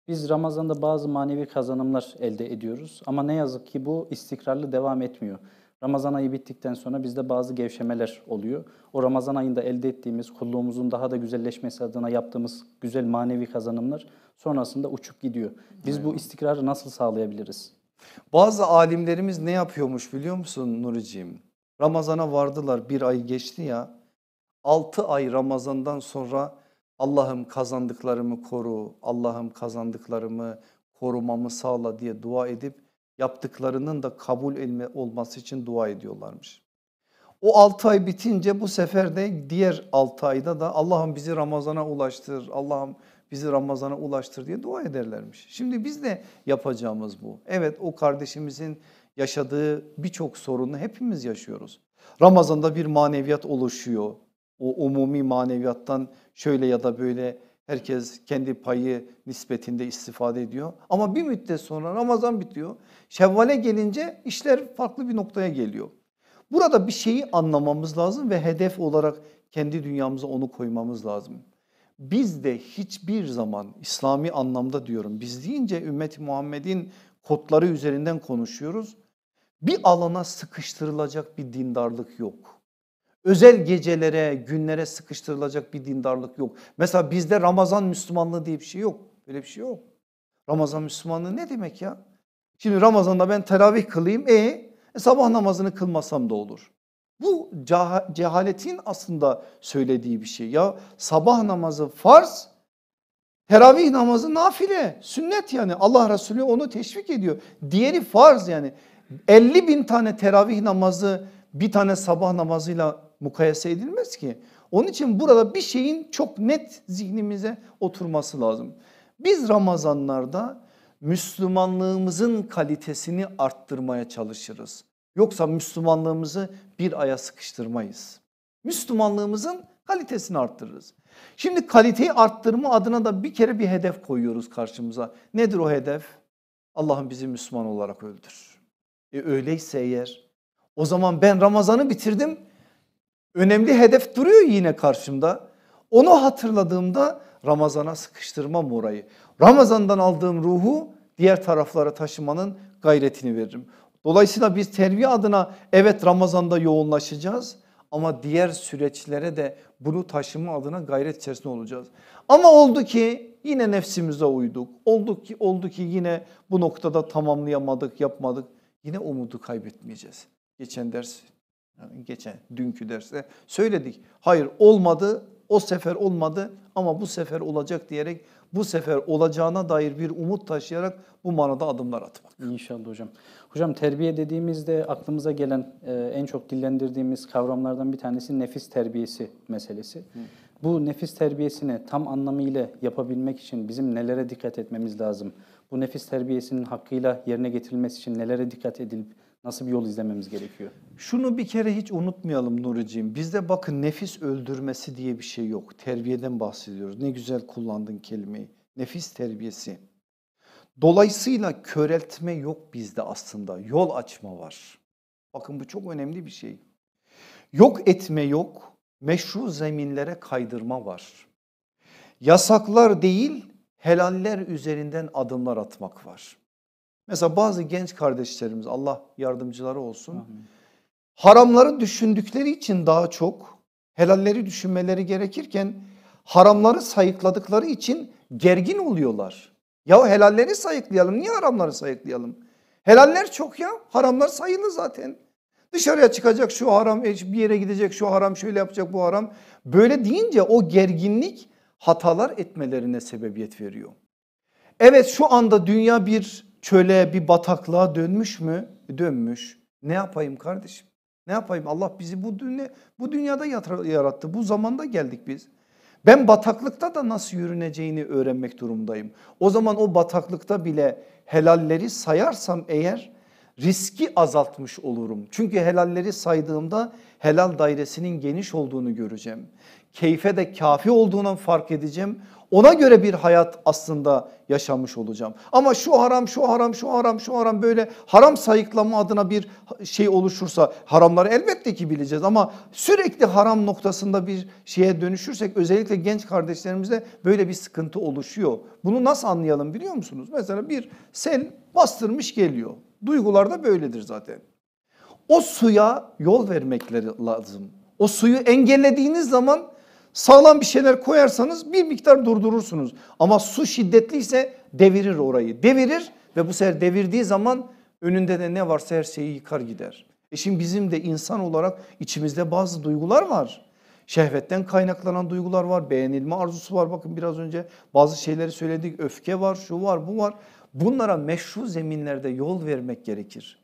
biz Ramazan'da bazı manevi kazanımlar elde ediyoruz ama ne yazık ki bu istikrarlı devam etmiyor. Ramazan ayı bittikten sonra bizde bazı gevşemeler oluyor. O Ramazan ayında elde ettiğimiz, kulluğumuzun daha da güzelleşmesi adına yaptığımız güzel manevi kazanımlar sonrasında uçup gidiyor. Biz bu istikrarı nasıl sağlayabiliriz? Bazı alimlerimiz ne yapıyormuş biliyor musun Nuriciğim? Ramazana vardılar bir ay geçti ya altı ay Ramazan'dan sonra Allah'ım kazandıklarımı koru, Allah'ım kazandıklarımı korumamı sağla diye dua edip yaptıklarının da kabul elme olması için dua ediyorlarmış. O 6 ay bitince bu sefer de diğer 6 ayda da Allah'ım bizi Ramazan'a ulaştır, Allah'ım bizi Ramazan'a ulaştır diye dua ederlermiş. Şimdi biz de yapacağımız bu. Evet o kardeşimizin yaşadığı birçok sorunu hepimiz yaşıyoruz. Ramazan'da bir maneviyat oluşuyor. O umumi maneviyattan şöyle ya da böyle Herkes kendi payı nispetinde istifade ediyor. Ama bir müddet sonra Ramazan bitiyor. Şevvale gelince işler farklı bir noktaya geliyor. Burada bir şeyi anlamamız lazım ve hedef olarak kendi dünyamıza onu koymamız lazım. Biz de hiçbir zaman İslami anlamda diyorum biz deyince ümmeti Muhammed'in kodları üzerinden konuşuyoruz. Bir alana sıkıştırılacak bir dindarlık yok özel gecelere, günlere sıkıştırılacak bir dindarlık yok. Mesela bizde Ramazan Müslümanlığı diye bir şey yok. Böyle bir şey yok. Ramazan Müslümanlığı ne demek ya? Şimdi Ramazan'da ben teravih kılayım e, e sabah namazını kılmasam da olur. Bu cehaletin aslında söylediği bir şey. Ya sabah namazı farz, teravih namazı nafile, sünnet yani. Allah Resulü onu teşvik ediyor. Diğeri farz yani. 50 bin tane teravih namazı bir tane sabah namazıyla mukayese edilmez ki. Onun için burada bir şeyin çok net zihnimize oturması lazım. Biz Ramazanlarda Müslümanlığımızın kalitesini arttırmaya çalışırız. Yoksa Müslümanlığımızı bir aya sıkıştırmayız. Müslümanlığımızın kalitesini arttırırız. Şimdi kaliteyi arttırma adına da bir kere bir hedef koyuyoruz karşımıza. Nedir o hedef? Allah'ın bizi Müslüman olarak öldür. E öyleyse eğer o zaman ben Ramazan'ı bitirdim Önemli hedef duruyor yine karşımda. Onu hatırladığımda Ramazan'a sıkıştırmam orayı. Ramazan'dan aldığım ruhu diğer taraflara taşımanın gayretini veririm. Dolayısıyla biz terbiye adına evet Ramazan'da yoğunlaşacağız ama diğer süreçlere de bunu taşıma adına gayret içerisinde olacağız. Ama oldu ki yine nefsimize uyduk. Oldu ki oldu ki yine bu noktada tamamlayamadık, yapmadık. Yine umudu kaybetmeyeceğiz. Geçen ders yani geçen dünkü derste söyledik. Hayır olmadı, o sefer olmadı ama bu sefer olacak diyerek bu sefer olacağına dair bir umut taşıyarak bu manada adımlar atmak. İnşallah hocam. Hocam terbiye dediğimizde aklımıza gelen e, en çok dillendirdiğimiz kavramlardan bir tanesi nefis terbiyesi meselesi. Hı. Bu nefis terbiyesini tam anlamıyla yapabilmek için bizim nelere dikkat etmemiz lazım? Bu nefis terbiyesinin hakkıyla yerine getirilmesi için nelere dikkat edilip Nasıl bir yol izlememiz gerekiyor? Şunu bir kere hiç unutmayalım Nuri'ciğim. Bizde bakın nefis öldürmesi diye bir şey yok. Terbiyeden bahsediyoruz. Ne güzel kullandın kelimeyi. Nefis terbiyesi. Dolayısıyla köreltme yok bizde aslında. Yol açma var. Bakın bu çok önemli bir şey. Yok etme yok, meşru zeminlere kaydırma var. Yasaklar değil, helaller üzerinden adımlar atmak var. Mesela bazı genç kardeşlerimiz Allah yardımcıları olsun. Amin. Haramları düşündükleri için daha çok helalleri düşünmeleri gerekirken haramları sayıkladıkları için gergin oluyorlar. Ya helalleri sayıklayalım niye haramları sayıklayalım? Helaller çok ya haramlar sayılı zaten. Dışarıya çıkacak şu haram e, bir yere gidecek şu haram şöyle yapacak bu haram. Böyle deyince o gerginlik hatalar etmelerine sebebiyet veriyor. Evet şu anda dünya bir çöle bir bataklığa dönmüş mü? Dönmüş. Ne yapayım kardeşim? Ne yapayım? Allah bizi bu, dünya, bu dünyada yarattı. Bu zamanda geldik biz. Ben bataklıkta da nasıl yürüneceğini öğrenmek durumdayım. O zaman o bataklıkta bile helalleri sayarsam eğer riski azaltmış olurum. Çünkü helalleri saydığımda helal dairesinin geniş olduğunu göreceğim. Keyfe de kafi olduğundan fark edeceğim. Ona göre bir hayat aslında yaşamış olacağım. Ama şu haram, şu haram, şu haram, şu haram böyle haram sayıklama adına bir şey oluşursa haramları elbette ki bileceğiz ama sürekli haram noktasında bir şeye dönüşürsek özellikle genç kardeşlerimizde böyle bir sıkıntı oluşuyor. Bunu nasıl anlayalım biliyor musunuz? Mesela bir sel bastırmış geliyor. Duygular da böyledir zaten. O suya yol vermek lazım. O suyu engellediğiniz zaman Sağlam bir şeyler koyarsanız bir miktar durdurursunuz. Ama su şiddetliyse devirir orayı. Devirir ve bu sefer devirdiği zaman önünde de ne varsa her şeyi yıkar gider. E şimdi bizim de insan olarak içimizde bazı duygular var. Şehvetten kaynaklanan duygular var, beğenilme arzusu var. Bakın biraz önce bazı şeyleri söyledik. Öfke var, şu var, bu var. Bunlara meşru zeminlerde yol vermek gerekir.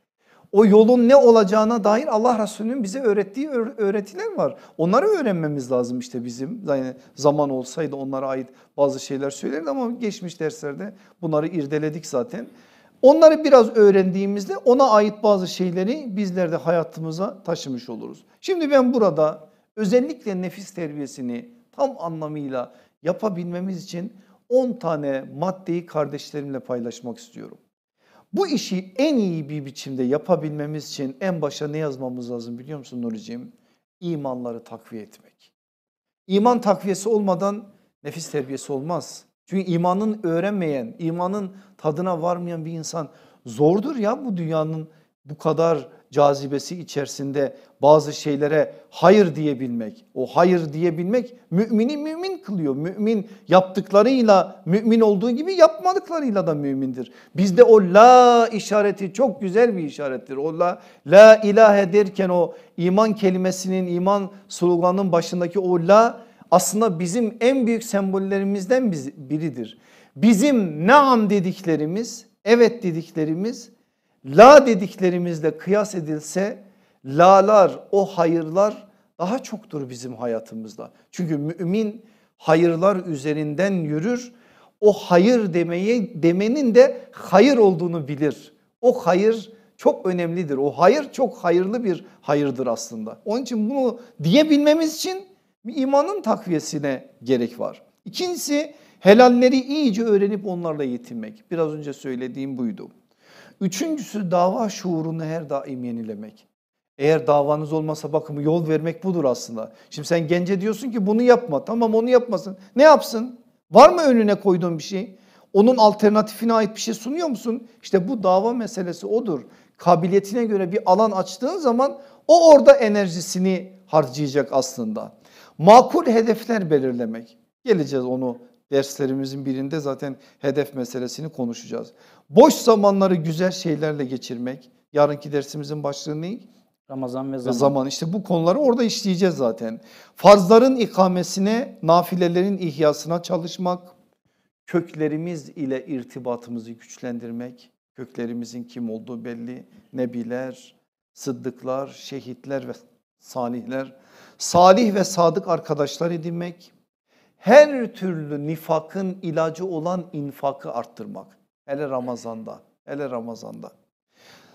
O yolun ne olacağına dair Allah Resulü'nün bize öğrettiği öğretiler var. Onları öğrenmemiz lazım işte bizim. Yani zaman olsaydı onlara ait bazı şeyler söylerdi ama geçmiş derslerde bunları irdeledik zaten. Onları biraz öğrendiğimizde ona ait bazı şeyleri bizler de hayatımıza taşımış oluruz. Şimdi ben burada özellikle nefis terbiyesini tam anlamıyla yapabilmemiz için 10 tane maddeyi kardeşlerimle paylaşmak istiyorum. Bu işi en iyi bir biçimde yapabilmemiz için en başa ne yazmamız lazım biliyor musun Nuriciğim? İmanları takviye etmek. İman takviyesi olmadan nefis terbiyesi olmaz. Çünkü imanın öğrenmeyen, imanın tadına varmayan bir insan zordur ya bu dünyanın bu kadar cazibesi içerisinde bazı şeylere hayır diyebilmek. O hayır diyebilmek mümini mümin kılıyor. Mümin yaptıklarıyla mümin olduğu gibi yapmadıklarıyla da mümindir. Bizde o la işareti çok güzel bir işarettir. O la, la ilahe derken o iman kelimesinin iman sloganının başındaki o la aslında bizim en büyük sembollerimizden biridir. Bizim ne am dediklerimiz evet dediklerimiz La dediklerimizle kıyas edilse lalar o hayırlar daha çoktur bizim hayatımızda. Çünkü mümin hayırlar üzerinden yürür. O hayır demeyi demenin de hayır olduğunu bilir. O hayır çok önemlidir. O hayır çok hayırlı bir hayırdır aslında. Onun için bunu diyebilmemiz için imanın takviyesine gerek var. İkincisi helalleri iyice öğrenip onlarla yetinmek. Biraz önce söylediğim buydu. Üçüncüsü dava şuurunu her daim yenilemek. Eğer davanız olmasa bakımı yol vermek budur aslında. Şimdi sen gence diyorsun ki bunu yapma tamam onu yapmasın. Ne yapsın? Var mı önüne koyduğun bir şey? Onun alternatifine ait bir şey sunuyor musun? İşte bu dava meselesi odur. Kabiliyetine göre bir alan açtığın zaman o orada enerjisini harcayacak aslında. Makul hedefler belirlemek. Geleceğiz onu Derslerimizin birinde zaten hedef meselesini konuşacağız. Boş zamanları güzel şeylerle geçirmek. Yarınki dersimizin başlığı ne? Ramazan ve zaman. zaman işte bu konuları orada işleyeceğiz zaten. Farzların ikamesine, nafilelerin ihyasına çalışmak, köklerimiz ile irtibatımızı güçlendirmek, köklerimizin kim olduğu belli. Nebiler, sıddıklar, şehitler ve salihler, salih ve sadık arkadaşlar edinmek, her türlü nifakın ilacı olan infakı arttırmak. Hele Ramazan'da, hele Ramazan'da.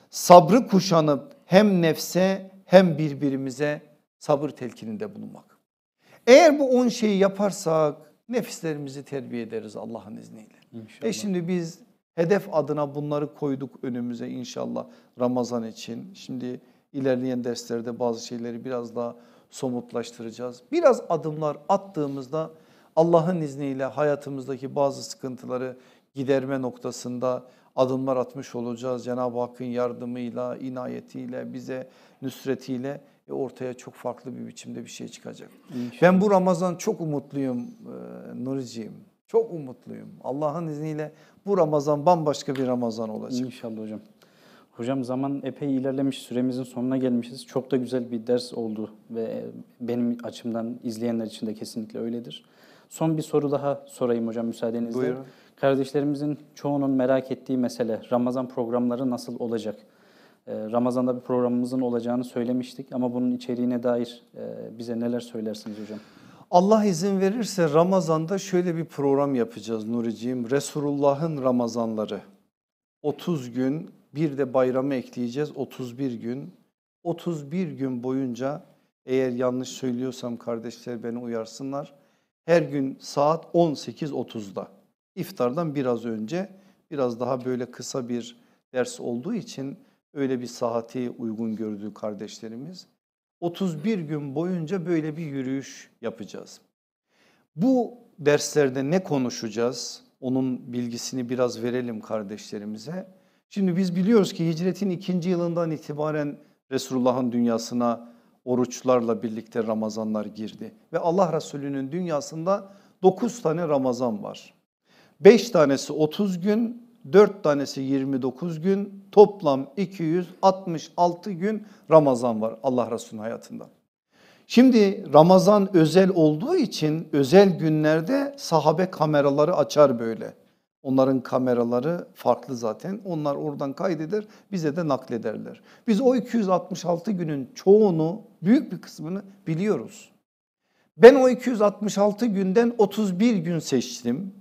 Sabrı kuşanıp hem nefse hem birbirimize sabır telkininde bulunmak. Eğer bu on şeyi yaparsak nefislerimizi terbiye ederiz Allah'ın izniyle. E inşallah. E şimdi biz hedef adına bunları koyduk önümüze inşallah Ramazan için. Şimdi ilerleyen derslerde bazı şeyleri biraz daha somutlaştıracağız. Biraz adımlar attığımızda Allah'ın izniyle hayatımızdaki bazı sıkıntıları giderme noktasında adımlar atmış olacağız. Cenab-ı Hakk'ın yardımıyla, inayetiyle, bize nüsretiyle e, ortaya çok farklı bir biçimde bir şey çıkacak. İnşallah. Ben bu Ramazan çok umutluyum e, Nuriciğim. Çok umutluyum. Allah'ın izniyle bu Ramazan bambaşka bir Ramazan olacak. İnşallah hocam. Hocam zaman epey ilerlemiş, süremizin sonuna gelmişiz. Çok da güzel bir ders oldu ve benim açımdan izleyenler için de kesinlikle öyledir. Son bir soru daha sorayım hocam müsaadenizle. Buyurun. Kardeşlerimizin çoğunun merak ettiği mesele Ramazan programları nasıl olacak? Ee, Ramazan'da bir programımızın olacağını söylemiştik ama bunun içeriğine dair e, bize neler söylersiniz hocam? Allah izin verirse Ramazan'da şöyle bir program yapacağız Nuriciğim. Resulullah'ın Ramazanları 30 gün bir de bayramı ekleyeceğiz 31 gün. 31 gün boyunca eğer yanlış söylüyorsam kardeşler beni uyarsınlar her gün saat 18.30'da iftardan biraz önce biraz daha böyle kısa bir ders olduğu için öyle bir saati uygun gördüğü kardeşlerimiz. 31 gün boyunca böyle bir yürüyüş yapacağız. Bu derslerde ne konuşacağız? Onun bilgisini biraz verelim kardeşlerimize. Şimdi biz biliyoruz ki hicretin ikinci yılından itibaren Resulullah'ın dünyasına oruçlarla birlikte Ramazanlar girdi. Ve Allah Resulü'nün dünyasında 9 tane Ramazan var. 5 tanesi 30 gün, 4 tanesi 29 gün toplam 266 gün Ramazan var Allah Resulü'nün hayatında. Şimdi Ramazan özel olduğu için özel günlerde sahabe kameraları açar böyle. Onların kameraları farklı zaten. Onlar oradan kaydeder, bize de naklederler. Biz o 266 günün çoğunu, büyük bir kısmını biliyoruz. Ben o 266 günden 31 gün seçtim.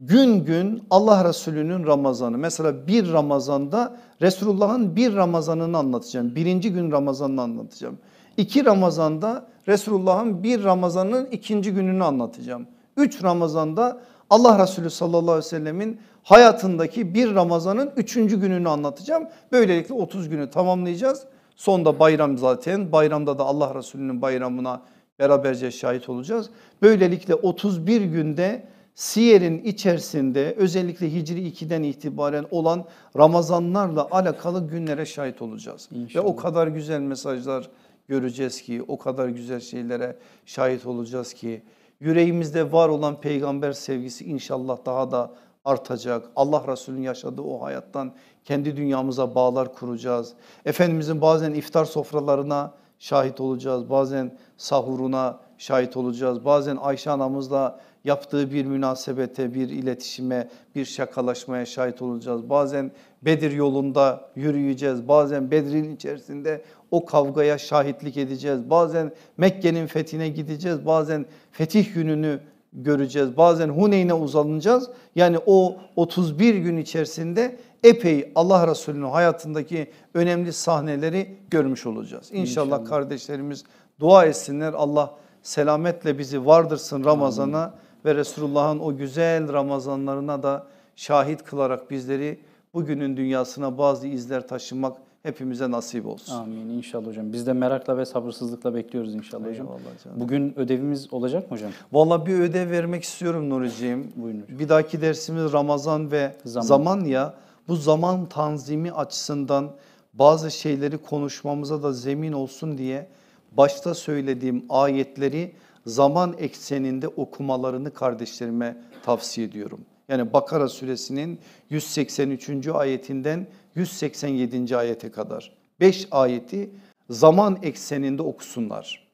Gün gün Allah Resulü'nün Ramazanı mesela bir Ramazan'da Resulullah'ın bir Ramazan'ını anlatacağım. Birinci gün Ramazan'ını anlatacağım. İki Ramazan'da Resulullah'ın bir Ramazan'ın ikinci gününü anlatacağım. Üç Ramazan'da Allah Resulü sallallahu aleyhi ve sellemin hayatındaki bir Ramazan'ın üçüncü gününü anlatacağım. Böylelikle 30 günü tamamlayacağız. Sonda bayram zaten bayramda da Allah Resulü'nün bayramına beraberce şahit olacağız. Böylelikle 31 günde Siyer'in içerisinde özellikle Hicri 2'den itibaren olan Ramazanlarla alakalı günlere şahit olacağız. İnşallah. Ve o kadar güzel mesajlar göreceğiz ki o kadar güzel şeylere şahit olacağız ki yüreğimizde var olan peygamber sevgisi inşallah daha da artacak. Allah Resulü'nün yaşadığı o hayattan kendi dünyamıza bağlar kuracağız. Efendimizin bazen iftar sofralarına şahit olacağız. Bazen sahuruna şahit olacağız. Bazen Ayşe anamızla yaptığı bir münasebete, bir iletişime, bir şakalaşmaya şahit olacağız. Bazen Bedir yolunda yürüyeceğiz. Bazen Bedir'in içerisinde o kavgaya şahitlik edeceğiz. Bazen Mekke'nin fethine gideceğiz. Bazen fetih gününü göreceğiz. Bazen Huneyn'e uzanacağız. Yani o 31 gün içerisinde epey Allah Resulü'nün hayatındaki önemli sahneleri görmüş olacağız. İnşallah, İnşallah. kardeşlerimiz dua etsinler. Allah selametle bizi vardırsın Ramazan'a ve Resulullah'ın o güzel Ramazanlarına da şahit kılarak bizleri bugünün dünyasına bazı izler taşımak hepimize nasip olsun. Amin inşallah hocam. Biz de merakla ve sabırsızlıkla bekliyoruz inşallah hocam. Eyvallah canım. Bugün ödevimiz olacak mı hocam? Valla bir ödev vermek istiyorum Nuri'ciğim. Buyurun hocam. Bir dahaki dersimiz Ramazan ve zaman. zaman ya. Bu zaman tanzimi açısından bazı şeyleri konuşmamıza da zemin olsun diye başta söylediğim ayetleri zaman ekseninde okumalarını kardeşlerime tavsiye ediyorum. Yani Bakara suresinin 183. ayetinden 187. ayete kadar 5 ayeti zaman ekseninde okusunlar.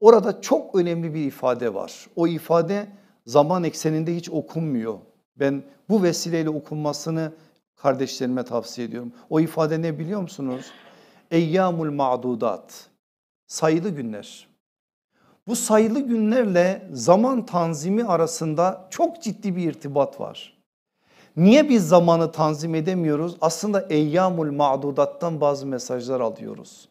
Orada çok önemli bir ifade var. O ifade zaman ekseninde hiç okunmuyor. Ben bu vesileyle okunmasını kardeşlerime tavsiye ediyorum. O ifade ne biliyor musunuz? Eyyamul ma'dudat. Sayılı günler. Bu sayılı günlerle zaman tanzimi arasında çok ciddi bir irtibat var. Niye biz zamanı tanzim edemiyoruz? Aslında eyyamul ma'dudattan bazı mesajlar alıyoruz.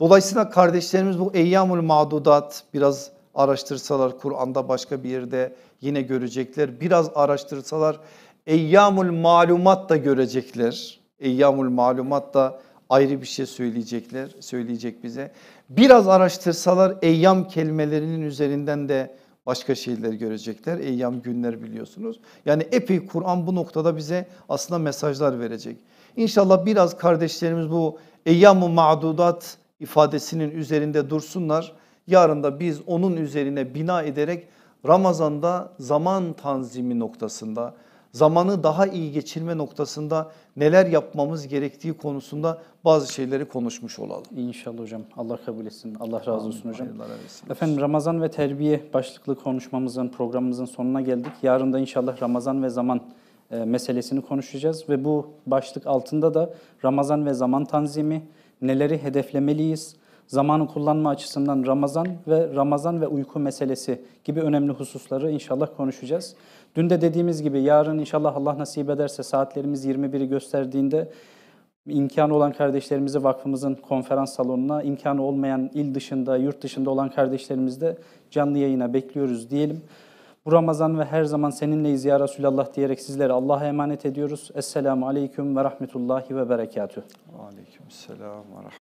Dolayısıyla kardeşlerimiz bu eyyamul ma'dudat biraz araştırsalar Kur'an'da başka bir yerde yine görecekler. Biraz araştırsalar eyyamul malumat da görecekler. Eyyamul malumat da ayrı bir şey söyleyecekler, söyleyecek bize. Biraz araştırsalar eyyam kelimelerinin üzerinden de başka şeyler görecekler. Eyyam günler biliyorsunuz. Yani epey Kur'an bu noktada bize aslında mesajlar verecek. İnşallah biraz kardeşlerimiz bu eyyam-ı ma'dudat ifadesinin üzerinde dursunlar. Yarın da biz onun üzerine bina ederek Ramazan'da zaman tanzimi noktasında zamanı daha iyi geçirme noktasında neler yapmamız gerektiği konusunda bazı şeyleri konuşmuş olalım. İnşallah hocam. Allah kabul etsin. Allah razı olsun Amin. hocam. Efendim Ramazan ve terbiye başlıklı konuşmamızın, programımızın sonuna geldik. Yarın da inşallah Ramazan ve zaman e, meselesini konuşacağız ve bu başlık altında da Ramazan ve zaman tanzimi, neleri hedeflemeliyiz, zamanı kullanma açısından Ramazan ve Ramazan ve uyku meselesi gibi önemli hususları inşallah konuşacağız. Dün de dediğimiz gibi yarın inşallah Allah nasip ederse saatlerimiz 21'i gösterdiğinde imkanı olan kardeşlerimizi vakfımızın konferans salonuna, imkanı olmayan il dışında, yurt dışında olan kardeşlerimizi de canlı yayına bekliyoruz diyelim. Bu Ramazan ve her zaman seninleyiz ya Resulallah diyerek sizlere Allah'a emanet ediyoruz. Esselamu Aleyküm ve Rahmetullahi ve berekatü. Aleyküm Selam ve Rahmetullah.